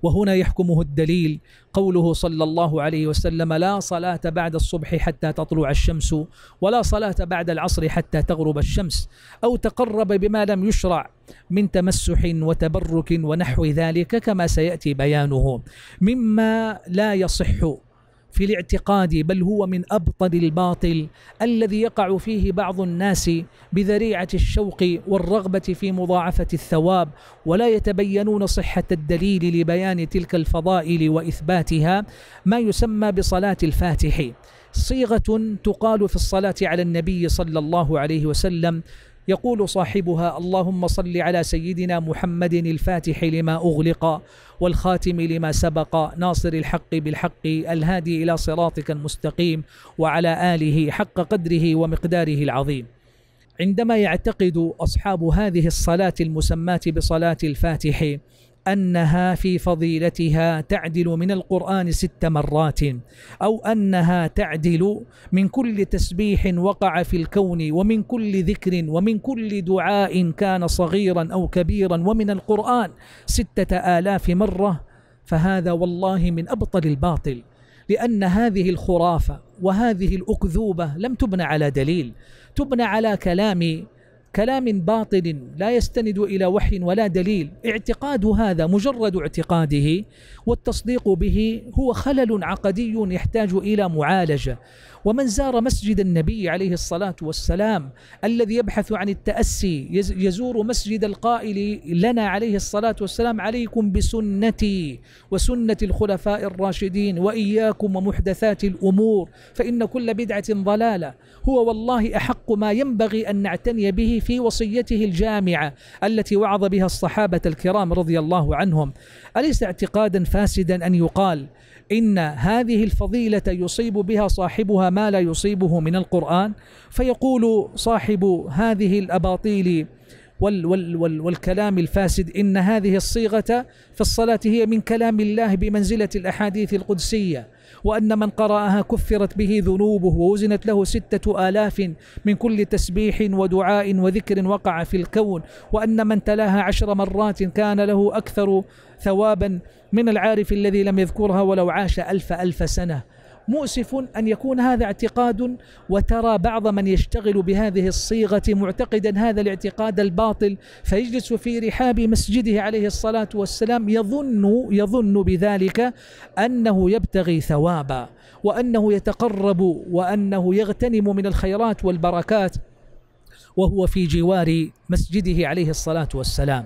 وهنا يحكمه الدليل قوله صلى الله عليه وسلم لا صلاة بعد الصبح حتى تطلع الشمس ولا صلاة بعد العصر حتى تغرب الشمس أو تقرب بما لم يشرع من تمسح وتبرك ونحو ذلك كما سيأتي بيانه مما لا يصح في الاعتقاد بل هو من ابطل الباطل الذي يقع فيه بعض الناس بذريعه الشوق والرغبه في مضاعفه الثواب ولا يتبينون صحه الدليل لبيان تلك الفضائل واثباتها ما يسمى بصلاه الفاتح صيغه تقال في الصلاه على النبي صلى الله عليه وسلم يقول صاحبها اللهم صل على سيدنا محمد الفاتح لما أغلق والخاتم لما سبق ناصر الحق بالحق الهادي إلى صراطك المستقيم وعلى آله حق قدره ومقداره العظيم عندما يعتقد أصحاب هذه الصلاة المسماة بصلاة الفاتح أنها في فضيلتها تعدل من القرآن ست مرات أو أنها تعدل من كل تسبيح وقع في الكون ومن كل ذكر ومن كل دعاء كان صغيرا أو كبيرا ومن القرآن ستة آلاف مرة فهذا والله من أبطل الباطل لأن هذه الخرافة وهذه الأكذوبة لم تبنى على دليل تبنى على كلام كلام باطل لا يستند الى وحي ولا دليل اعتقاد هذا مجرد اعتقاده والتصديق به هو خلل عقدي يحتاج الى معالجه ومن زار مسجد النبي عليه الصلاه والسلام الذي يبحث عن التاسي يزور مسجد القائل لنا عليه الصلاه والسلام عليكم بسنتي وسنه الخلفاء الراشدين واياكم ومحدثات الامور فان كل بدعه ضلاله هو والله احق ما ينبغي ان نعتني به في وصيته الجامعة التي وعظ بها الصحابة الكرام رضي الله عنهم أليس اعتقادا فاسدا أن يقال إن هذه الفضيلة يصيب بها صاحبها ما لا يصيبه من القرآن فيقول صاحب هذه الأباطيل وال وال وال والكلام الفاسد إن هذه الصيغة في الصلاة هي من كلام الله بمنزلة الأحاديث القدسية وأن من قرأها كفرت به ذنوبه ووزنت له ستة آلاف من كل تسبيح ودعاء وذكر وقع في الكون وأن من تلاها عشر مرات كان له أكثر ثوابا من العارف الذي لم يذكرها ولو عاش ألف ألف سنة مؤسف أن يكون هذا اعتقاد وترى بعض من يشتغل بهذه الصيغة معتقدا هذا الاعتقاد الباطل فيجلس في رحاب مسجده عليه الصلاة والسلام يظن يظن بذلك أنه يبتغي ثوابا وأنه يتقرب وأنه يغتنم من الخيرات والبركات وهو في جوار مسجده عليه الصلاة والسلام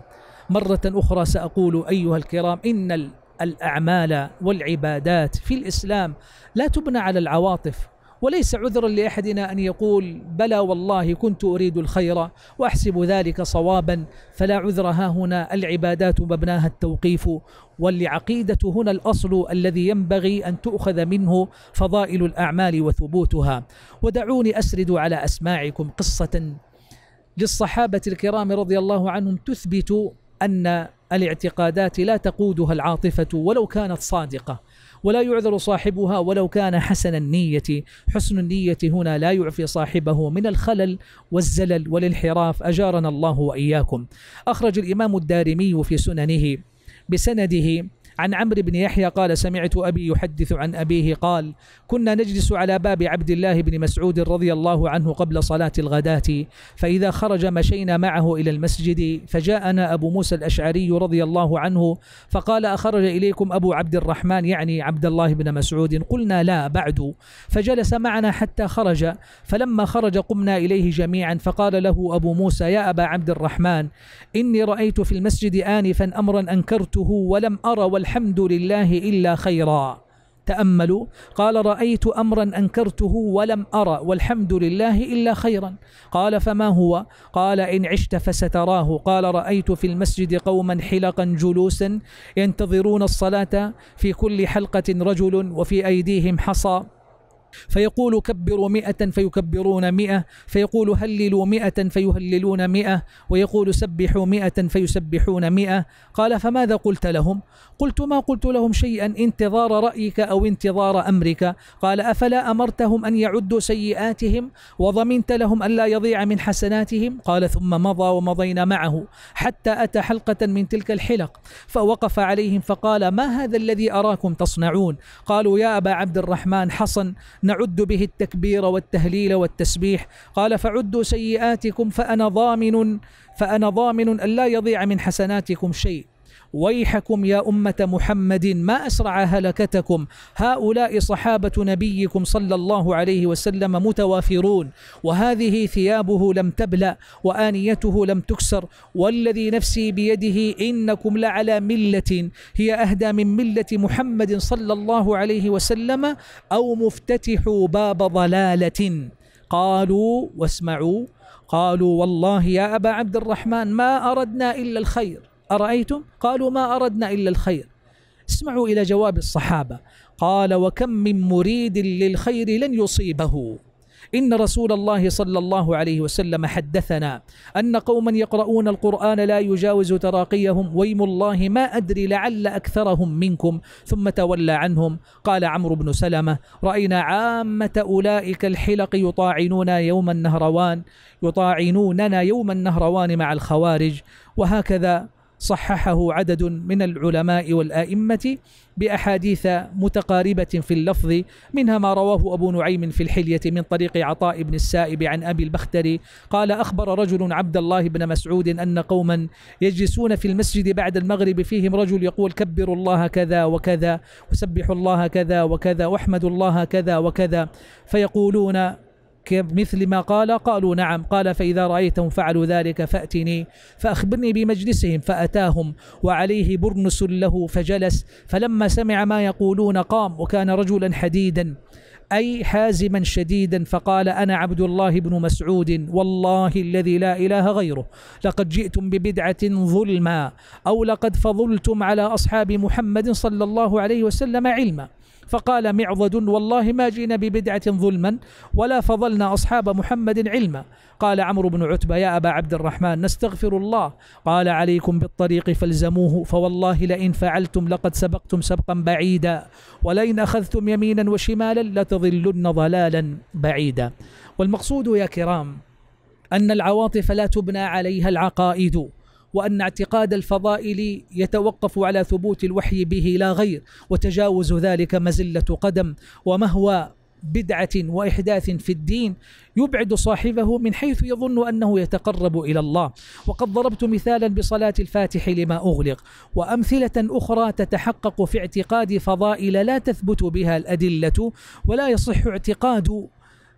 مرة أخرى سأقول أيها الكرام إن الاعمال والعبادات في الاسلام لا تبنى على العواطف وليس عذرا لاحدنا ان يقول بلى والله كنت اريد الخير واحسب ذلك صوابا فلا عذر ها هنا العبادات مبناها التوقيف والعقيده هنا الاصل الذي ينبغي ان تؤخذ منه فضائل الاعمال وثبوتها ودعوني اسرد على اسماعكم قصه للصحابه الكرام رضي الله عنهم تثبت ان الاعتقادات لا تقودها العاطفة ولو كانت صادقة ولا يعذر صاحبها ولو كان حسن النية حسن النية هنا لا يعفي صاحبه من الخلل والزلل والانحراف أجارنا الله وإياكم أخرج الإمام الدارمي في سننه بسنده عن عمرو بن يحيى قال سمعت أبي يحدث عن أبيه قال كنا نجلس على باب عبد الله بن مسعود رضي الله عنه قبل صلاة الغداة فإذا خرج مشينا معه إلى المسجد فجاءنا أبو موسى الأشعري رضي الله عنه فقال أخرج إليكم أبو عبد الرحمن يعني عبد الله بن مسعود قلنا لا بعد فجلس معنا حتى خرج فلما خرج قمنا إليه جميعا فقال له أبو موسى يا أبا عبد الرحمن إني رأيت في المسجد آنفا أمرا أنكرته ولم أر والحمد لله إلا خيرا تأملوا قال رأيت أمرا أنكرته ولم أرى والحمد لله إلا خيرا قال فما هو قال إن عشت فستراه قال رأيت في المسجد قوما حلقا جلوسا ينتظرون الصلاة في كل حلقة رجل وفي أيديهم حصى فيقول كبروا مئة فيكبرون مئة فيقول هللوا مئة فيهللون مئة ويقول سبحوا مئة فيسبحون مئة قال فماذا قلت لهم قلت ما قلت لهم شيئا انتظار رأيك أو انتظار أمرك قال أفلا أمرتهم أن يعدوا سيئاتهم وضمنت لهم أن لا يضيع من حسناتهم قال ثم مضى ومضينا معه حتى أتى حلقة من تلك الحلق فوقف عليهم فقال ما هذا الذي أراكم تصنعون قالوا يا أبا عبد الرحمن حصن نعد به التكبير والتهليل والتسبيح قال فعدوا سيئاتكم فأنا ضامن فأنا ضامن أن لا يضيع من حسناتكم شيء ويحكم يا أمة محمد ما أسرع هلكتكم هؤلاء صحابة نبيكم صلى الله عليه وسلم متوافرون وهذه ثيابه لم تبلأ وآنيته لم تكسر والذي نفسي بيده إنكم لعلى ملة هي أهدى من ملة محمد صلى الله عليه وسلم أو مفتتحوا باب ضلالة قالوا واسمعوا قالوا والله يا أبا عبد الرحمن ما أردنا إلا الخير أرأيتم قالوا ما أردنا إلا الخير اسمعوا إلى جواب الصحابة قال وكم من مريد للخير لن يصيبه إن رسول الله صلى الله عليه وسلم حدثنا أن قوما يقرؤون القرآن لا يجاوز تراقيهم ويم الله ما أدري لعل أكثرهم منكم ثم تولى عنهم قال عمرو بن سلمة رأينا عامة أولئك الحلق يطاعنون يوم النهروان يطاعنوننا يوم النهروان مع الخوارج وهكذا صححه عدد من العلماء والائمه باحاديث متقاربه في اللفظ منها ما رواه ابو نعيم في الحليه من طريق عطاء بن السائب عن ابي البختري قال اخبر رجل عبد الله بن مسعود ان قوما يجلسون في المسجد بعد المغرب فيهم رجل يقول كبروا الله كذا وكذا وسبحوا الله كذا وكذا واحمدوا الله كذا وكذا فيقولون كمثل ما قال قالوا نعم قال فإذا رأيتهم فعلوا ذلك فأتني فأخبرني بمجلسهم فأتاهم وعليه برنس له فجلس فلما سمع ما يقولون قام وكان رجلا حديدا أي حازما شديدا فقال أنا عبد الله بن مسعود والله الذي لا إله غيره لقد جئتم ببدعة ظلما أو لقد فضلتم على أصحاب محمد صلى الله عليه وسلم علما فقال معضد والله ما جئنا ببدعة ظلما ولا فضلنا أصحاب محمد علما قال عمرو بن عتبة يا أبا عبد الرحمن نستغفر الله قال عليكم بالطريق فالزموه فوالله لئن فعلتم لقد سبقتم سبقا بعيدا ولئن أخذتم يمينا وشمالا لتضلن ضلالا بعيدا والمقصود يا كرام أن العواطف لا تبنى عليها العقائد وأن اعتقاد الفضائل يتوقف على ثبوت الوحي به لا غير وتجاوز ذلك مزلة قدم ومهوى بدعة وإحداث في الدين يبعد صاحبه من حيث يظن أنه يتقرب إلى الله وقد ضربت مثالا بصلاة الفاتح لما أغلق وأمثلة أخرى تتحقق في اعتقاد فضائل لا تثبت بها الأدلة ولا يصح اعتقاد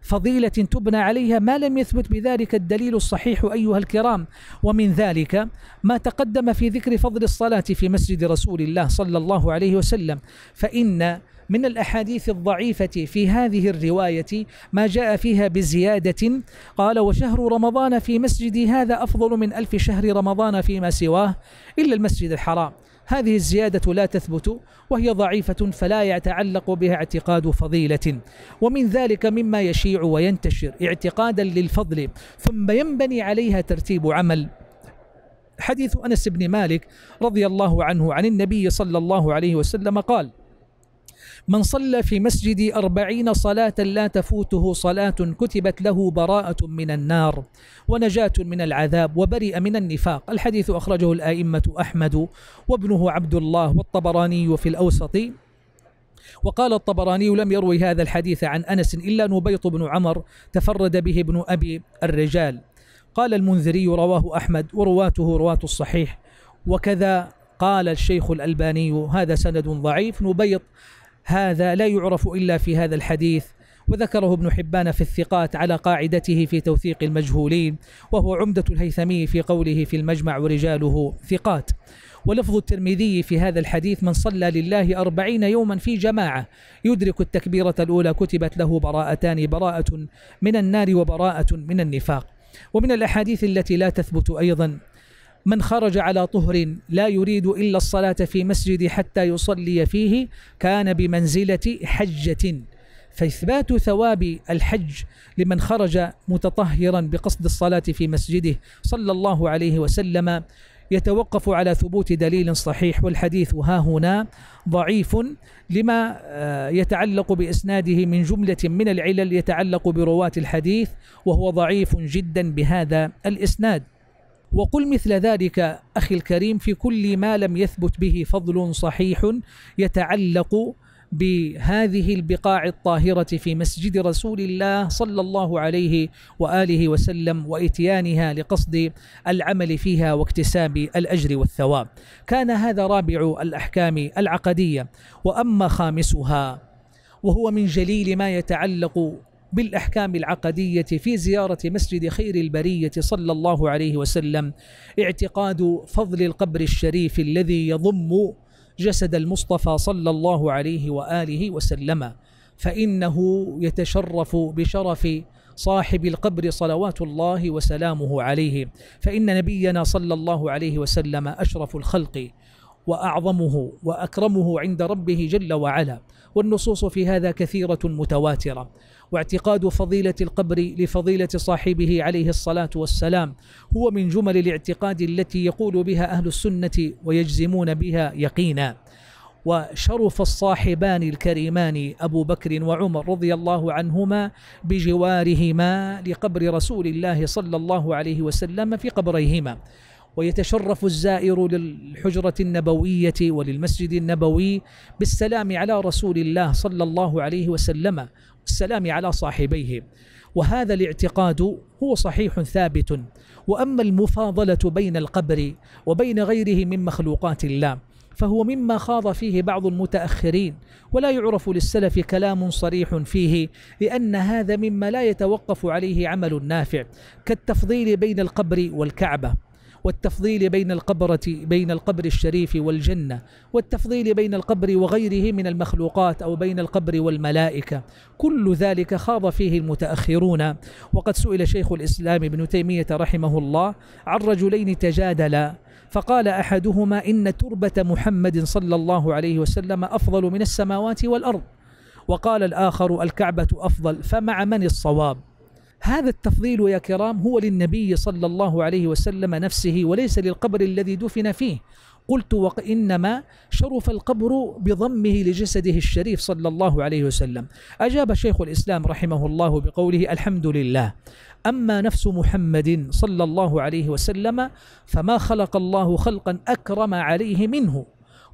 فضيلة تبنى عليها ما لم يثبت بذلك الدليل الصحيح أيها الكرام ومن ذلك ما تقدم في ذكر فضل الصلاة في مسجد رسول الله صلى الله عليه وسلم فإن من الأحاديث الضعيفة في هذه الرواية ما جاء فيها بزيادة قال وشهر رمضان في مسجدي هذا أفضل من ألف شهر رمضان فيما سواه إلا المسجد الحرام هذه الزيادة لا تثبت وهي ضعيفة فلا يتعلق بها اعتقاد فضيلة ومن ذلك مما يشيع وينتشر اعتقادا للفضل ثم ينبني عليها ترتيب عمل حديث أنس بن مالك رضي الله عنه عن النبي صلى الله عليه وسلم قال من صلى في مسجدي أربعين صلاة لا تفوته صلاة كتبت له براءة من النار ونجاة من العذاب وبرئ من النفاق الحديث أخرجه الآئمة أحمد وابنه عبد الله والطبراني في الأوسط وقال الطبراني لم يروي هذا الحديث عن أنس إلا نبيط بن عمر تفرد به ابن أبي الرجال قال المنذري رواه أحمد ورواته رواة الصحيح وكذا قال الشيخ الألباني هذا سند ضعيف نبيط هذا لا يعرف إلا في هذا الحديث وذكره ابن حبان في الثقات على قاعدته في توثيق المجهولين وهو عمدة الهيثمي في قوله في المجمع ورجاله ثقات ولفظ الترمذي في هذا الحديث من صلى لله أربعين يوما في جماعة يدرك التكبيرة الأولى كتبت له براءتان براءة من النار وبراءة من النفاق ومن الأحاديث التي لا تثبت أيضا من خرج على طهر لا يريد إلا الصلاة في مسجد حتى يصلي فيه كان بمنزلة حجة فإثبات ثواب الحج لمن خرج متطهرا بقصد الصلاة في مسجده صلى الله عليه وسلم يتوقف على ثبوت دليل صحيح والحديث ها هنا ضعيف لما آه، يتعلق بإسناده من جملة من العلل يتعلق برواة الحديث وهو ضعيف جدا بهذا الإسناد وقل مثل ذلك أخي الكريم في كل ما لم يثبت به فضل صحيح يتعلق بهذه البقاع الطاهرة في مسجد رسول الله صلى الله عليه وآله وسلم وإتيانها لقصد العمل فيها واكتساب الأجر والثواب كان هذا رابع الأحكام العقدية وأما خامسها وهو من جليل ما يتعلق بالأحكام العقدية في زيارة مسجد خير البرية صلى الله عليه وسلم اعتقاد فضل القبر الشريف الذي يضم جسد المصطفى صلى الله عليه وآله وسلم فإنه يتشرف بشرف صاحب القبر صلوات الله وسلامه عليه فإن نبينا صلى الله عليه وسلم أشرف الخلق وأعظمه وأكرمه عند ربه جل وعلا والنصوص في هذا كثيرة متواترة واعتقاد فضيلة القبر لفضيلة صاحبه عليه الصلاة والسلام هو من جمل الاعتقاد التي يقول بها أهل السنة ويجزمون بها يقينا وشرف الصاحبان الكريمان أبو بكر وعمر رضي الله عنهما بجوارهما لقبر رسول الله صلى الله عليه وسلم في قبريهما ويتشرف الزائر للحجرة النبوية وللمسجد النبوي بالسلام على رسول الله صلى الله عليه وسلم والسلام على صاحبيه وهذا الاعتقاد هو صحيح ثابت وأما المفاضلة بين القبر وبين غيره من مخلوقات الله فهو مما خاض فيه بعض المتأخرين ولا يعرف للسلف كلام صريح فيه لأن هذا مما لا يتوقف عليه عمل نافع كالتفضيل بين القبر والكعبة والتفضيل بين القبرة بين القبر الشريف والجنة والتفضيل بين القبر وغيره من المخلوقات أو بين القبر والملائكة كل ذلك خاض فيه المتأخرون وقد سئل شيخ الإسلام ابن تيمية رحمه الله عن رجلين تجادلا فقال أحدهما إن تربة محمد صلى الله عليه وسلم أفضل من السماوات والأرض وقال الآخر الكعبة أفضل فمع من الصواب هذا التفضيل يا كرام هو للنبي صلى الله عليه وسلم نفسه وليس للقبر الذي دفن فيه قلت وإنما شرف القبر بضمه لجسده الشريف صلى الله عليه وسلم أجاب شيخ الإسلام رحمه الله بقوله الحمد لله أما نفس محمد صلى الله عليه وسلم فما خلق الله خلقا أكرم عليه منه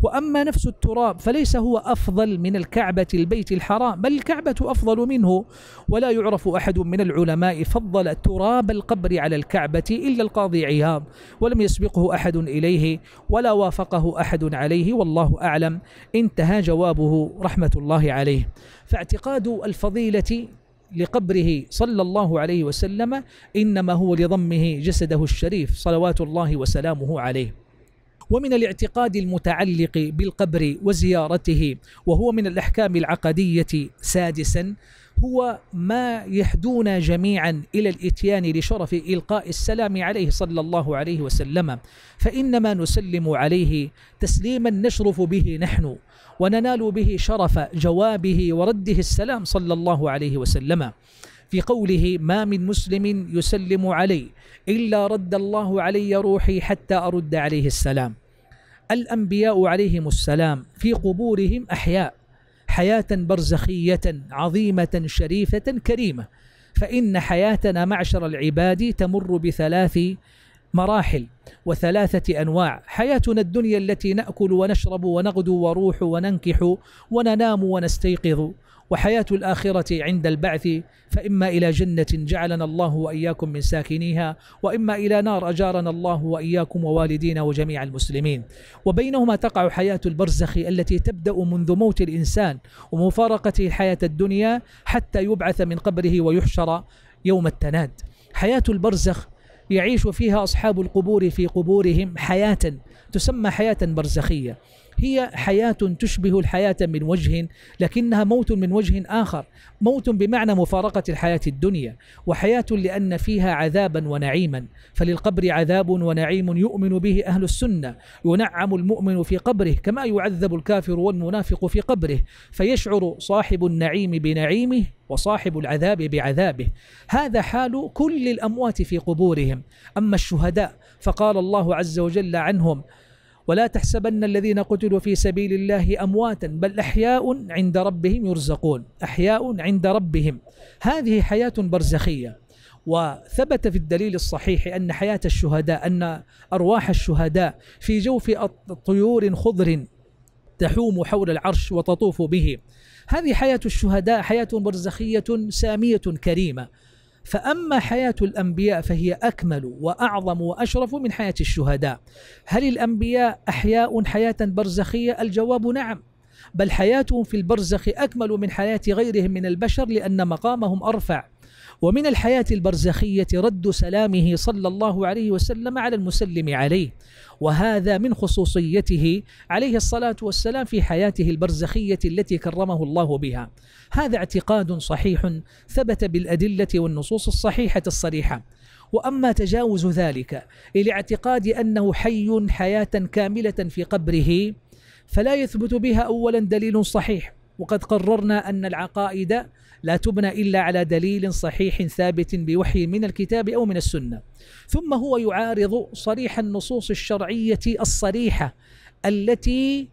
وأما نفس التراب فليس هو أفضل من الكعبة البيت الحرام بل الكعبة أفضل منه ولا يعرف أحد من العلماء فضل تراب القبر على الكعبة إلا القاضي عياض ولم يسبقه أحد إليه ولا وافقه أحد عليه والله أعلم انتهى جوابه رحمة الله عليه فاعتقاد الفضيلة لقبره صلى الله عليه وسلم انما هو لضمه جسده الشريف صلوات الله وسلامه عليه ومن الاعتقاد المتعلق بالقبر وزيارته وهو من الأحكام العقدية سادسا هو ما يحدون جميعا إلى الإتيان لشرف إلقاء السلام عليه صلى الله عليه وسلم فإنما نسلم عليه تسليما نشرف به نحن وننال به شرف جوابه ورده السلام صلى الله عليه وسلم في قوله ما من مسلم يسلم علي إلا رد الله علي روحي حتى أرد عليه السلام الأنبياء عليهم السلام في قبورهم أحياء حياة برزخية عظيمة شريفة كريمة فإن حياتنا معشر العباد تمر بثلاث مراحل وثلاثة أنواع حياتنا الدنيا التي نأكل ونشرب ونغدو وروح وننكح وننام ونستيقظ وحياة الآخرة عند البعث فإما إلى جنة جعلنا الله وإياكم من ساكنيها وإما إلى نار أجارنا الله وإياكم ووالدينا وجميع المسلمين وبينهما تقع حياة البرزخ التي تبدأ منذ موت الإنسان ومفارقته الحياة الدنيا حتى يبعث من قبره ويحشر يوم التناد حياة البرزخ يعيش فيها أصحاب القبور في قبورهم حياة تسمى حياة برزخية هي حياة تشبه الحياة من وجه لكنها موت من وجه آخر موت بمعنى مفارقة الحياة الدنيا وحياة لأن فيها عذابا ونعيما فللقبر عذاب ونعيم يؤمن به أهل السنة ينعم المؤمن في قبره كما يعذب الكافر والمنافق في قبره فيشعر صاحب النعيم بنعيمه وصاحب العذاب بعذابه هذا حال كل الأموات في قبورهم أما الشهداء فقال الله عز وجل عنهم ولا تحسبن الذين قتلوا في سبيل الله امواتا بل احياء عند ربهم يرزقون احياء عند ربهم هذه حياه برزخيه وثبت في الدليل الصحيح ان حياه الشهداء ان ارواح الشهداء في جوف طيور خضر تحوم حول العرش وتطوف به هذه حياه الشهداء حياه برزخيه ساميه كريمه فأما حياة الأنبياء فهي أكمل وأعظم وأشرف من حياة الشهداء هل الأنبياء أحياء حياة برزخية؟ الجواب نعم بل حياتهم في البرزخ أكمل من حياة غيرهم من البشر لأن مقامهم أرفع ومن الحياة البرزخية رد سلامه صلى الله عليه وسلم على المسلم عليه وهذا من خصوصيته عليه الصلاة والسلام في حياته البرزخية التي كرمه الله بها هذا اعتقاد صحيح ثبت بالأدلة والنصوص الصحيحة الصريحة واما تجاوز ذلك الى اعتقاد انه حي حياه كامله في قبره فلا يثبت بها اولا دليل صحيح وقد قررنا ان العقائد لا تبنى إلا على دليل صحيح ثابت بوحي من الكتاب أو من السنة ثم هو يعارض صريح النصوص الشرعية الصريحة التي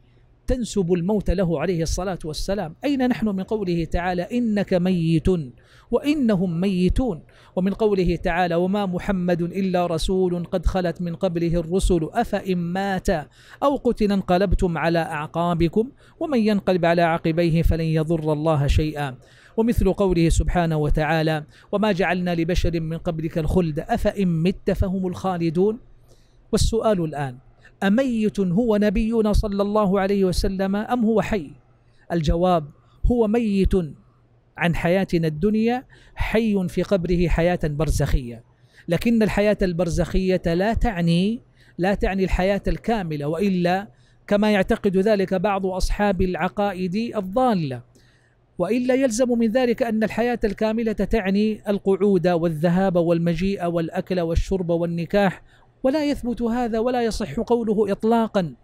تنسب الموت له عليه الصلاة والسلام أين نحن من قوله تعالى إنك ميت وإنهم ميتون ومن قوله تعالى وما محمد إلا رسول قد خلت من قبله الرسل أفإن مات أو قتل انقلبتم على أعقابكم ومن ينقلب على عقبيه فلن يضر الله شيئا ومثل قوله سبحانه وتعالى وما جعلنا لبشر من قبلك الخلد أفإن مت فهم الخالدون والسؤال الآن أميت هو نبينا صلى الله عليه وسلم أم هو حي الجواب هو ميت عن حياتنا الدنيا حي في قبره حياة برزخية لكن الحياة البرزخية لا تعني لا تعني الحياة الكاملة وإلا كما يعتقد ذلك بعض أصحاب العقائد الضالة والا يلزم من ذلك ان الحياه الكامله تعني القعود والذهاب والمجيء والاكل والشرب والنكاح ولا يثبت هذا ولا يصح قوله اطلاقا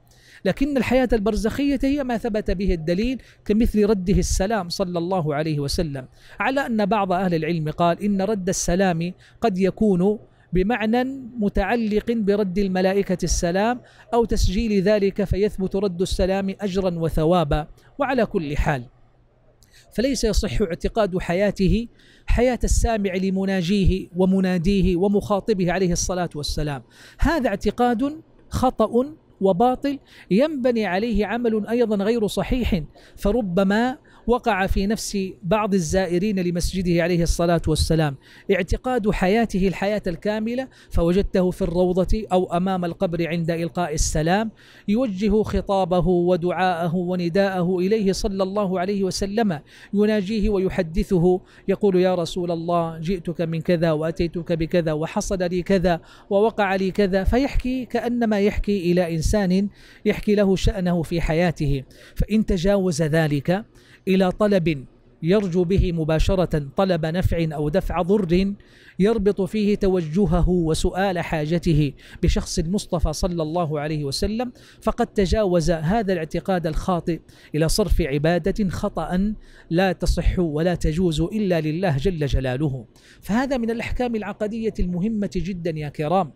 لكن الحياه البرزخيه هي ما ثبت به الدليل كمثل رده السلام صلى الله عليه وسلم على ان بعض اهل العلم قال ان رد السلام قد يكون بمعنى متعلق برد الملائكة السلام أو تسجيل ذلك فيثبت رد السلام أجرا وثوابا وعلى كل حال فليس يصح اعتقاد حياته حياة السامع لمناجيه ومناديه ومخاطبه عليه الصلاة والسلام هذا اعتقاد خطأ وباطل ينبني عليه عمل أيضا غير صحيح فربما وقع في نفس بعض الزائرين لمسجده عليه الصلاة والسلام اعتقاد حياته الحياة الكاملة فوجدته في الروضة أو أمام القبر عند إلقاء السلام يوجه خطابه ودعاءه ونداءه إليه صلى الله عليه وسلم يناجيه ويحدثه يقول يا رسول الله جئتك من كذا وأتيتك بكذا وحصل لي كذا ووقع لي كذا فيحكي كأنما يحكي إلى إنسان يحكي له شأنه في حياته فإن تجاوز ذلك إلى طلب يرجو به مباشرة طلب نفع أو دفع ضر يربط فيه توجهه وسؤال حاجته بشخص المصطفى صلى الله عليه وسلم فقد تجاوز هذا الاعتقاد الخاطئ إلى صرف عبادة خطأ لا تصح ولا تجوز إلا لله جل جلاله فهذا من الأحكام العقدية المهمة جدا يا كرام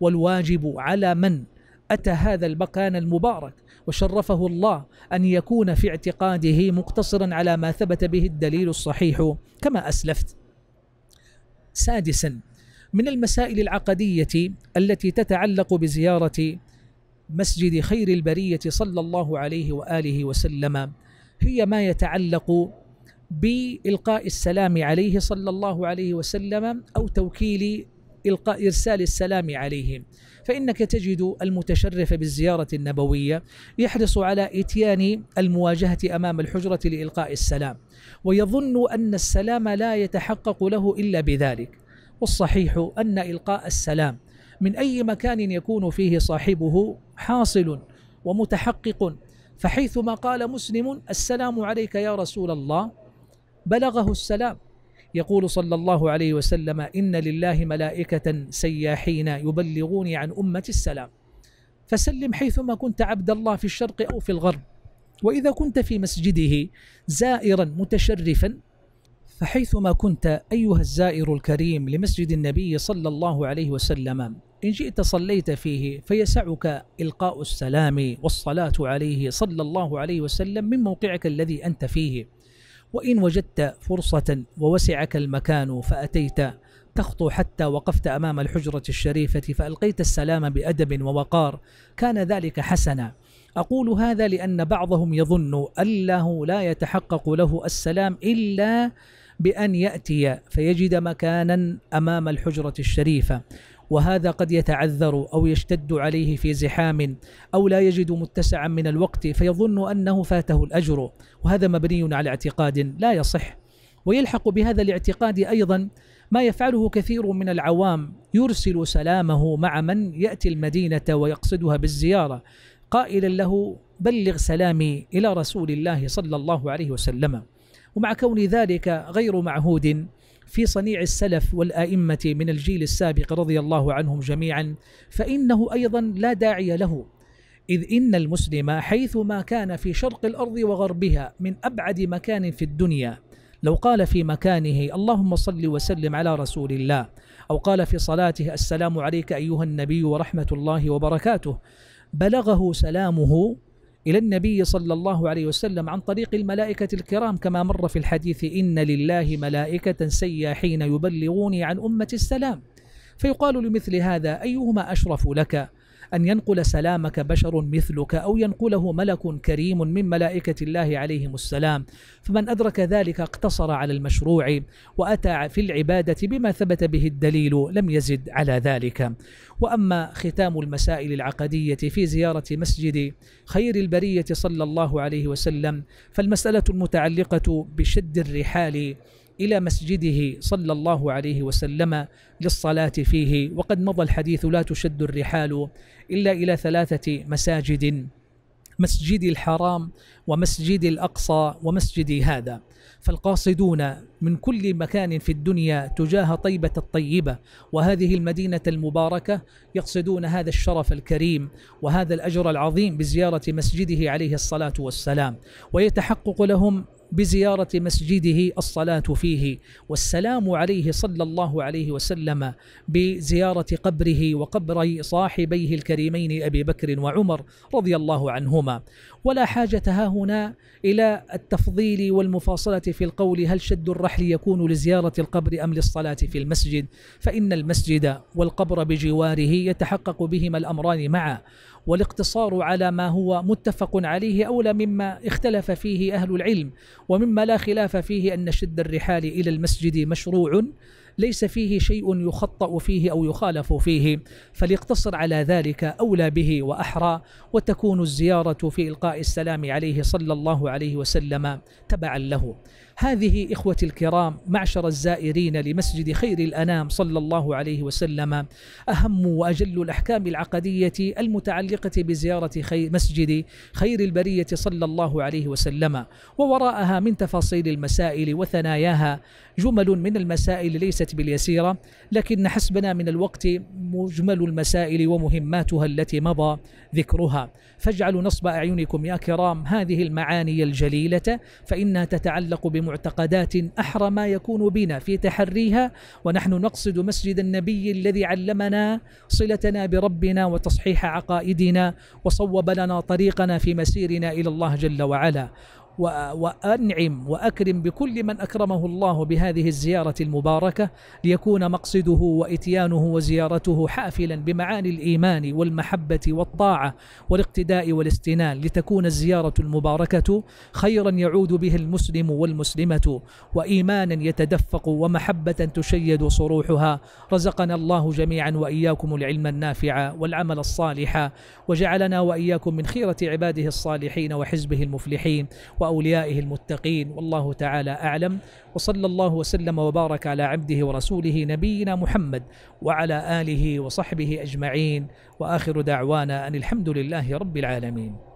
والواجب على من أتى هذا المكان المبارك وشرفه الله أن يكون في اعتقاده مقتصرا على ما ثبت به الدليل الصحيح كما أسلفت سادسا من المسائل العقدية التي تتعلق بزيارة مسجد خير البرية صلى الله عليه وآله وسلم هي ما يتعلق بإلقاء السلام عليه صلى الله عليه وسلم أو توكيل إلقاء إرسال السلام عليه فإنك تجد المتشرف بالزيارة النبوية يحرص على إتيان المواجهة أمام الحجرة لإلقاء السلام ويظن أن السلام لا يتحقق له إلا بذلك والصحيح أن إلقاء السلام من أي مكان يكون فيه صاحبه حاصل ومتحقق فحيثما قال مسلم السلام عليك يا رسول الله بلغه السلام يقول صلى الله عليه وسلم إن لله ملائكة سياحين يبلغون عن أمة السلام فسلم حيثما كنت عبد الله في الشرق أو في الغرب وإذا كنت في مسجده زائرا متشرفا فحيثما كنت أيها الزائر الكريم لمسجد النبي صلى الله عليه وسلم إن جئت صليت فيه فيسعك إلقاء السلام والصلاة عليه صلى الله عليه وسلم من موقعك الذي أنت فيه وإن وجدت فرصة ووسعك المكان فأتيت تخطو حتى وقفت أمام الحجرة الشريفة فألقيت السلام بأدب ووقار كان ذلك حسنا أقول هذا لأن بعضهم يظن أنه لا يتحقق له السلام إلا بأن يأتي فيجد مكانا أمام الحجرة الشريفة وهذا قد يتعذر أو يشتد عليه في زحام أو لا يجد متسعا من الوقت فيظن أنه فاته الأجر وهذا مبني على اعتقاد لا يصح ويلحق بهذا الاعتقاد أيضا ما يفعله كثير من العوام يرسل سلامه مع من يأتي المدينة ويقصدها بالزيارة قائلا له بلغ سلامي إلى رسول الله صلى الله عليه وسلم ومع كون ذلك غير معهود في صنيع السلف والائمه من الجيل السابق رضي الله عنهم جميعا فانه ايضا لا داعي له إذ إن المسلم حيثما كان في شرق الأرض وغربها من أبعد مكان في الدنيا لو قال في مكانه اللهم صل وسلم على رسول الله أو قال في صلاته السلام عليك أيها النبي ورحمة الله وبركاته بلغه سلامه إلى النبي صلى الله عليه وسلم عن طريق الملائكة الكرام كما مر في الحديث إن لله ملائكة سياحين يبلغوني عن أمة السلام فيقال لمثل هذا أيهما أشرف لك؟ أن ينقل سلامك بشر مثلك أو ينقله ملك كريم من ملائكة الله عليهم السلام فمن أدرك ذلك اقتصر على المشروع وأتى في العبادة بما ثبت به الدليل لم يزد على ذلك وأما ختام المسائل العقدية في زيارة مسجد خير البرية صلى الله عليه وسلم فالمسألة المتعلقة بشد الرحال إلى مسجده صلى الله عليه وسلم للصلاة فيه وقد مضى الحديث لا تشد الرحال إلا إلى ثلاثة مساجد مسجد الحرام ومسجد الأقصى ومسجد هذا فالقاصدون من كل مكان في الدنيا تجاه طيبة الطيبة وهذه المدينة المباركة يقصدون هذا الشرف الكريم وهذا الأجر العظيم بزيارة مسجده عليه الصلاة والسلام ويتحقق لهم بزيارة مسجده الصلاة فيه والسلام عليه صلى الله عليه وسلم بزيارة قبره وقبر صاحبيه الكريمين أبي بكر وعمر رضي الله عنهما ولا حاجة ها هنا إلى التفضيل والمفاصلة في القول هل شد الرحل يكون لزيارة القبر أم للصلاة في المسجد فإن المسجد والقبر بجواره يتحقق بهما الأمران معا والاقتصار على ما هو متفق عليه أولى مما اختلف فيه أهل العلم ومما لا خلاف فيه أن شد الرحال إلى المسجد مشروع ليس فيه شيء يخطأ فيه أو يخالف فيه فليقتصر على ذلك أولى به وأحرى وتكون الزيارة في إلقاء السلام عليه صلى الله عليه وسلم تبعا له هذه إخوتي الكرام معشر الزائرين لمسجد خير الأنام صلى الله عليه وسلم أهم وأجل الأحكام العقدية المتعلقة بزيارة خير مسجد خير البرية صلى الله عليه وسلم ووراءها من تفاصيل المسائل وثناياها جمل من المسائل ليست باليسيرة لكن حسبنا من الوقت مجمل المسائل ومهماتها التي مضى ذكرها فاجعلوا نصب أعينكم يا كرام هذه المعاني الجليلة فإنها تتعلق بمعتقدات أحرى ما يكون بنا في تحريها ونحن نقصد مسجد النبي الذي علمنا صلتنا بربنا وتصحيح عقائدنا وصوب لنا طريقنا في مسيرنا إلى الله جل وعلا وانعم واكرم بكل من اكرمه الله بهذه الزياره المباركه ليكون مقصده واتيانه وزيارته حافلا بمعاني الايمان والمحبه والطاعه والاقتداء والاستنان لتكون الزياره المباركه خيرا يعود به المسلم والمسلمه وايمانا يتدفق ومحبه تشيد صروحها رزقنا الله جميعا واياكم العلم النافع والعمل الصالح وجعلنا واياكم من خيره عباده الصالحين وحزبه المفلحين واوليائه المتقين والله تعالى اعلم وصلى الله وسلم وبارك على عبده ورسوله نبينا محمد وعلى اله وصحبه اجمعين واخر دعوانا ان الحمد لله رب العالمين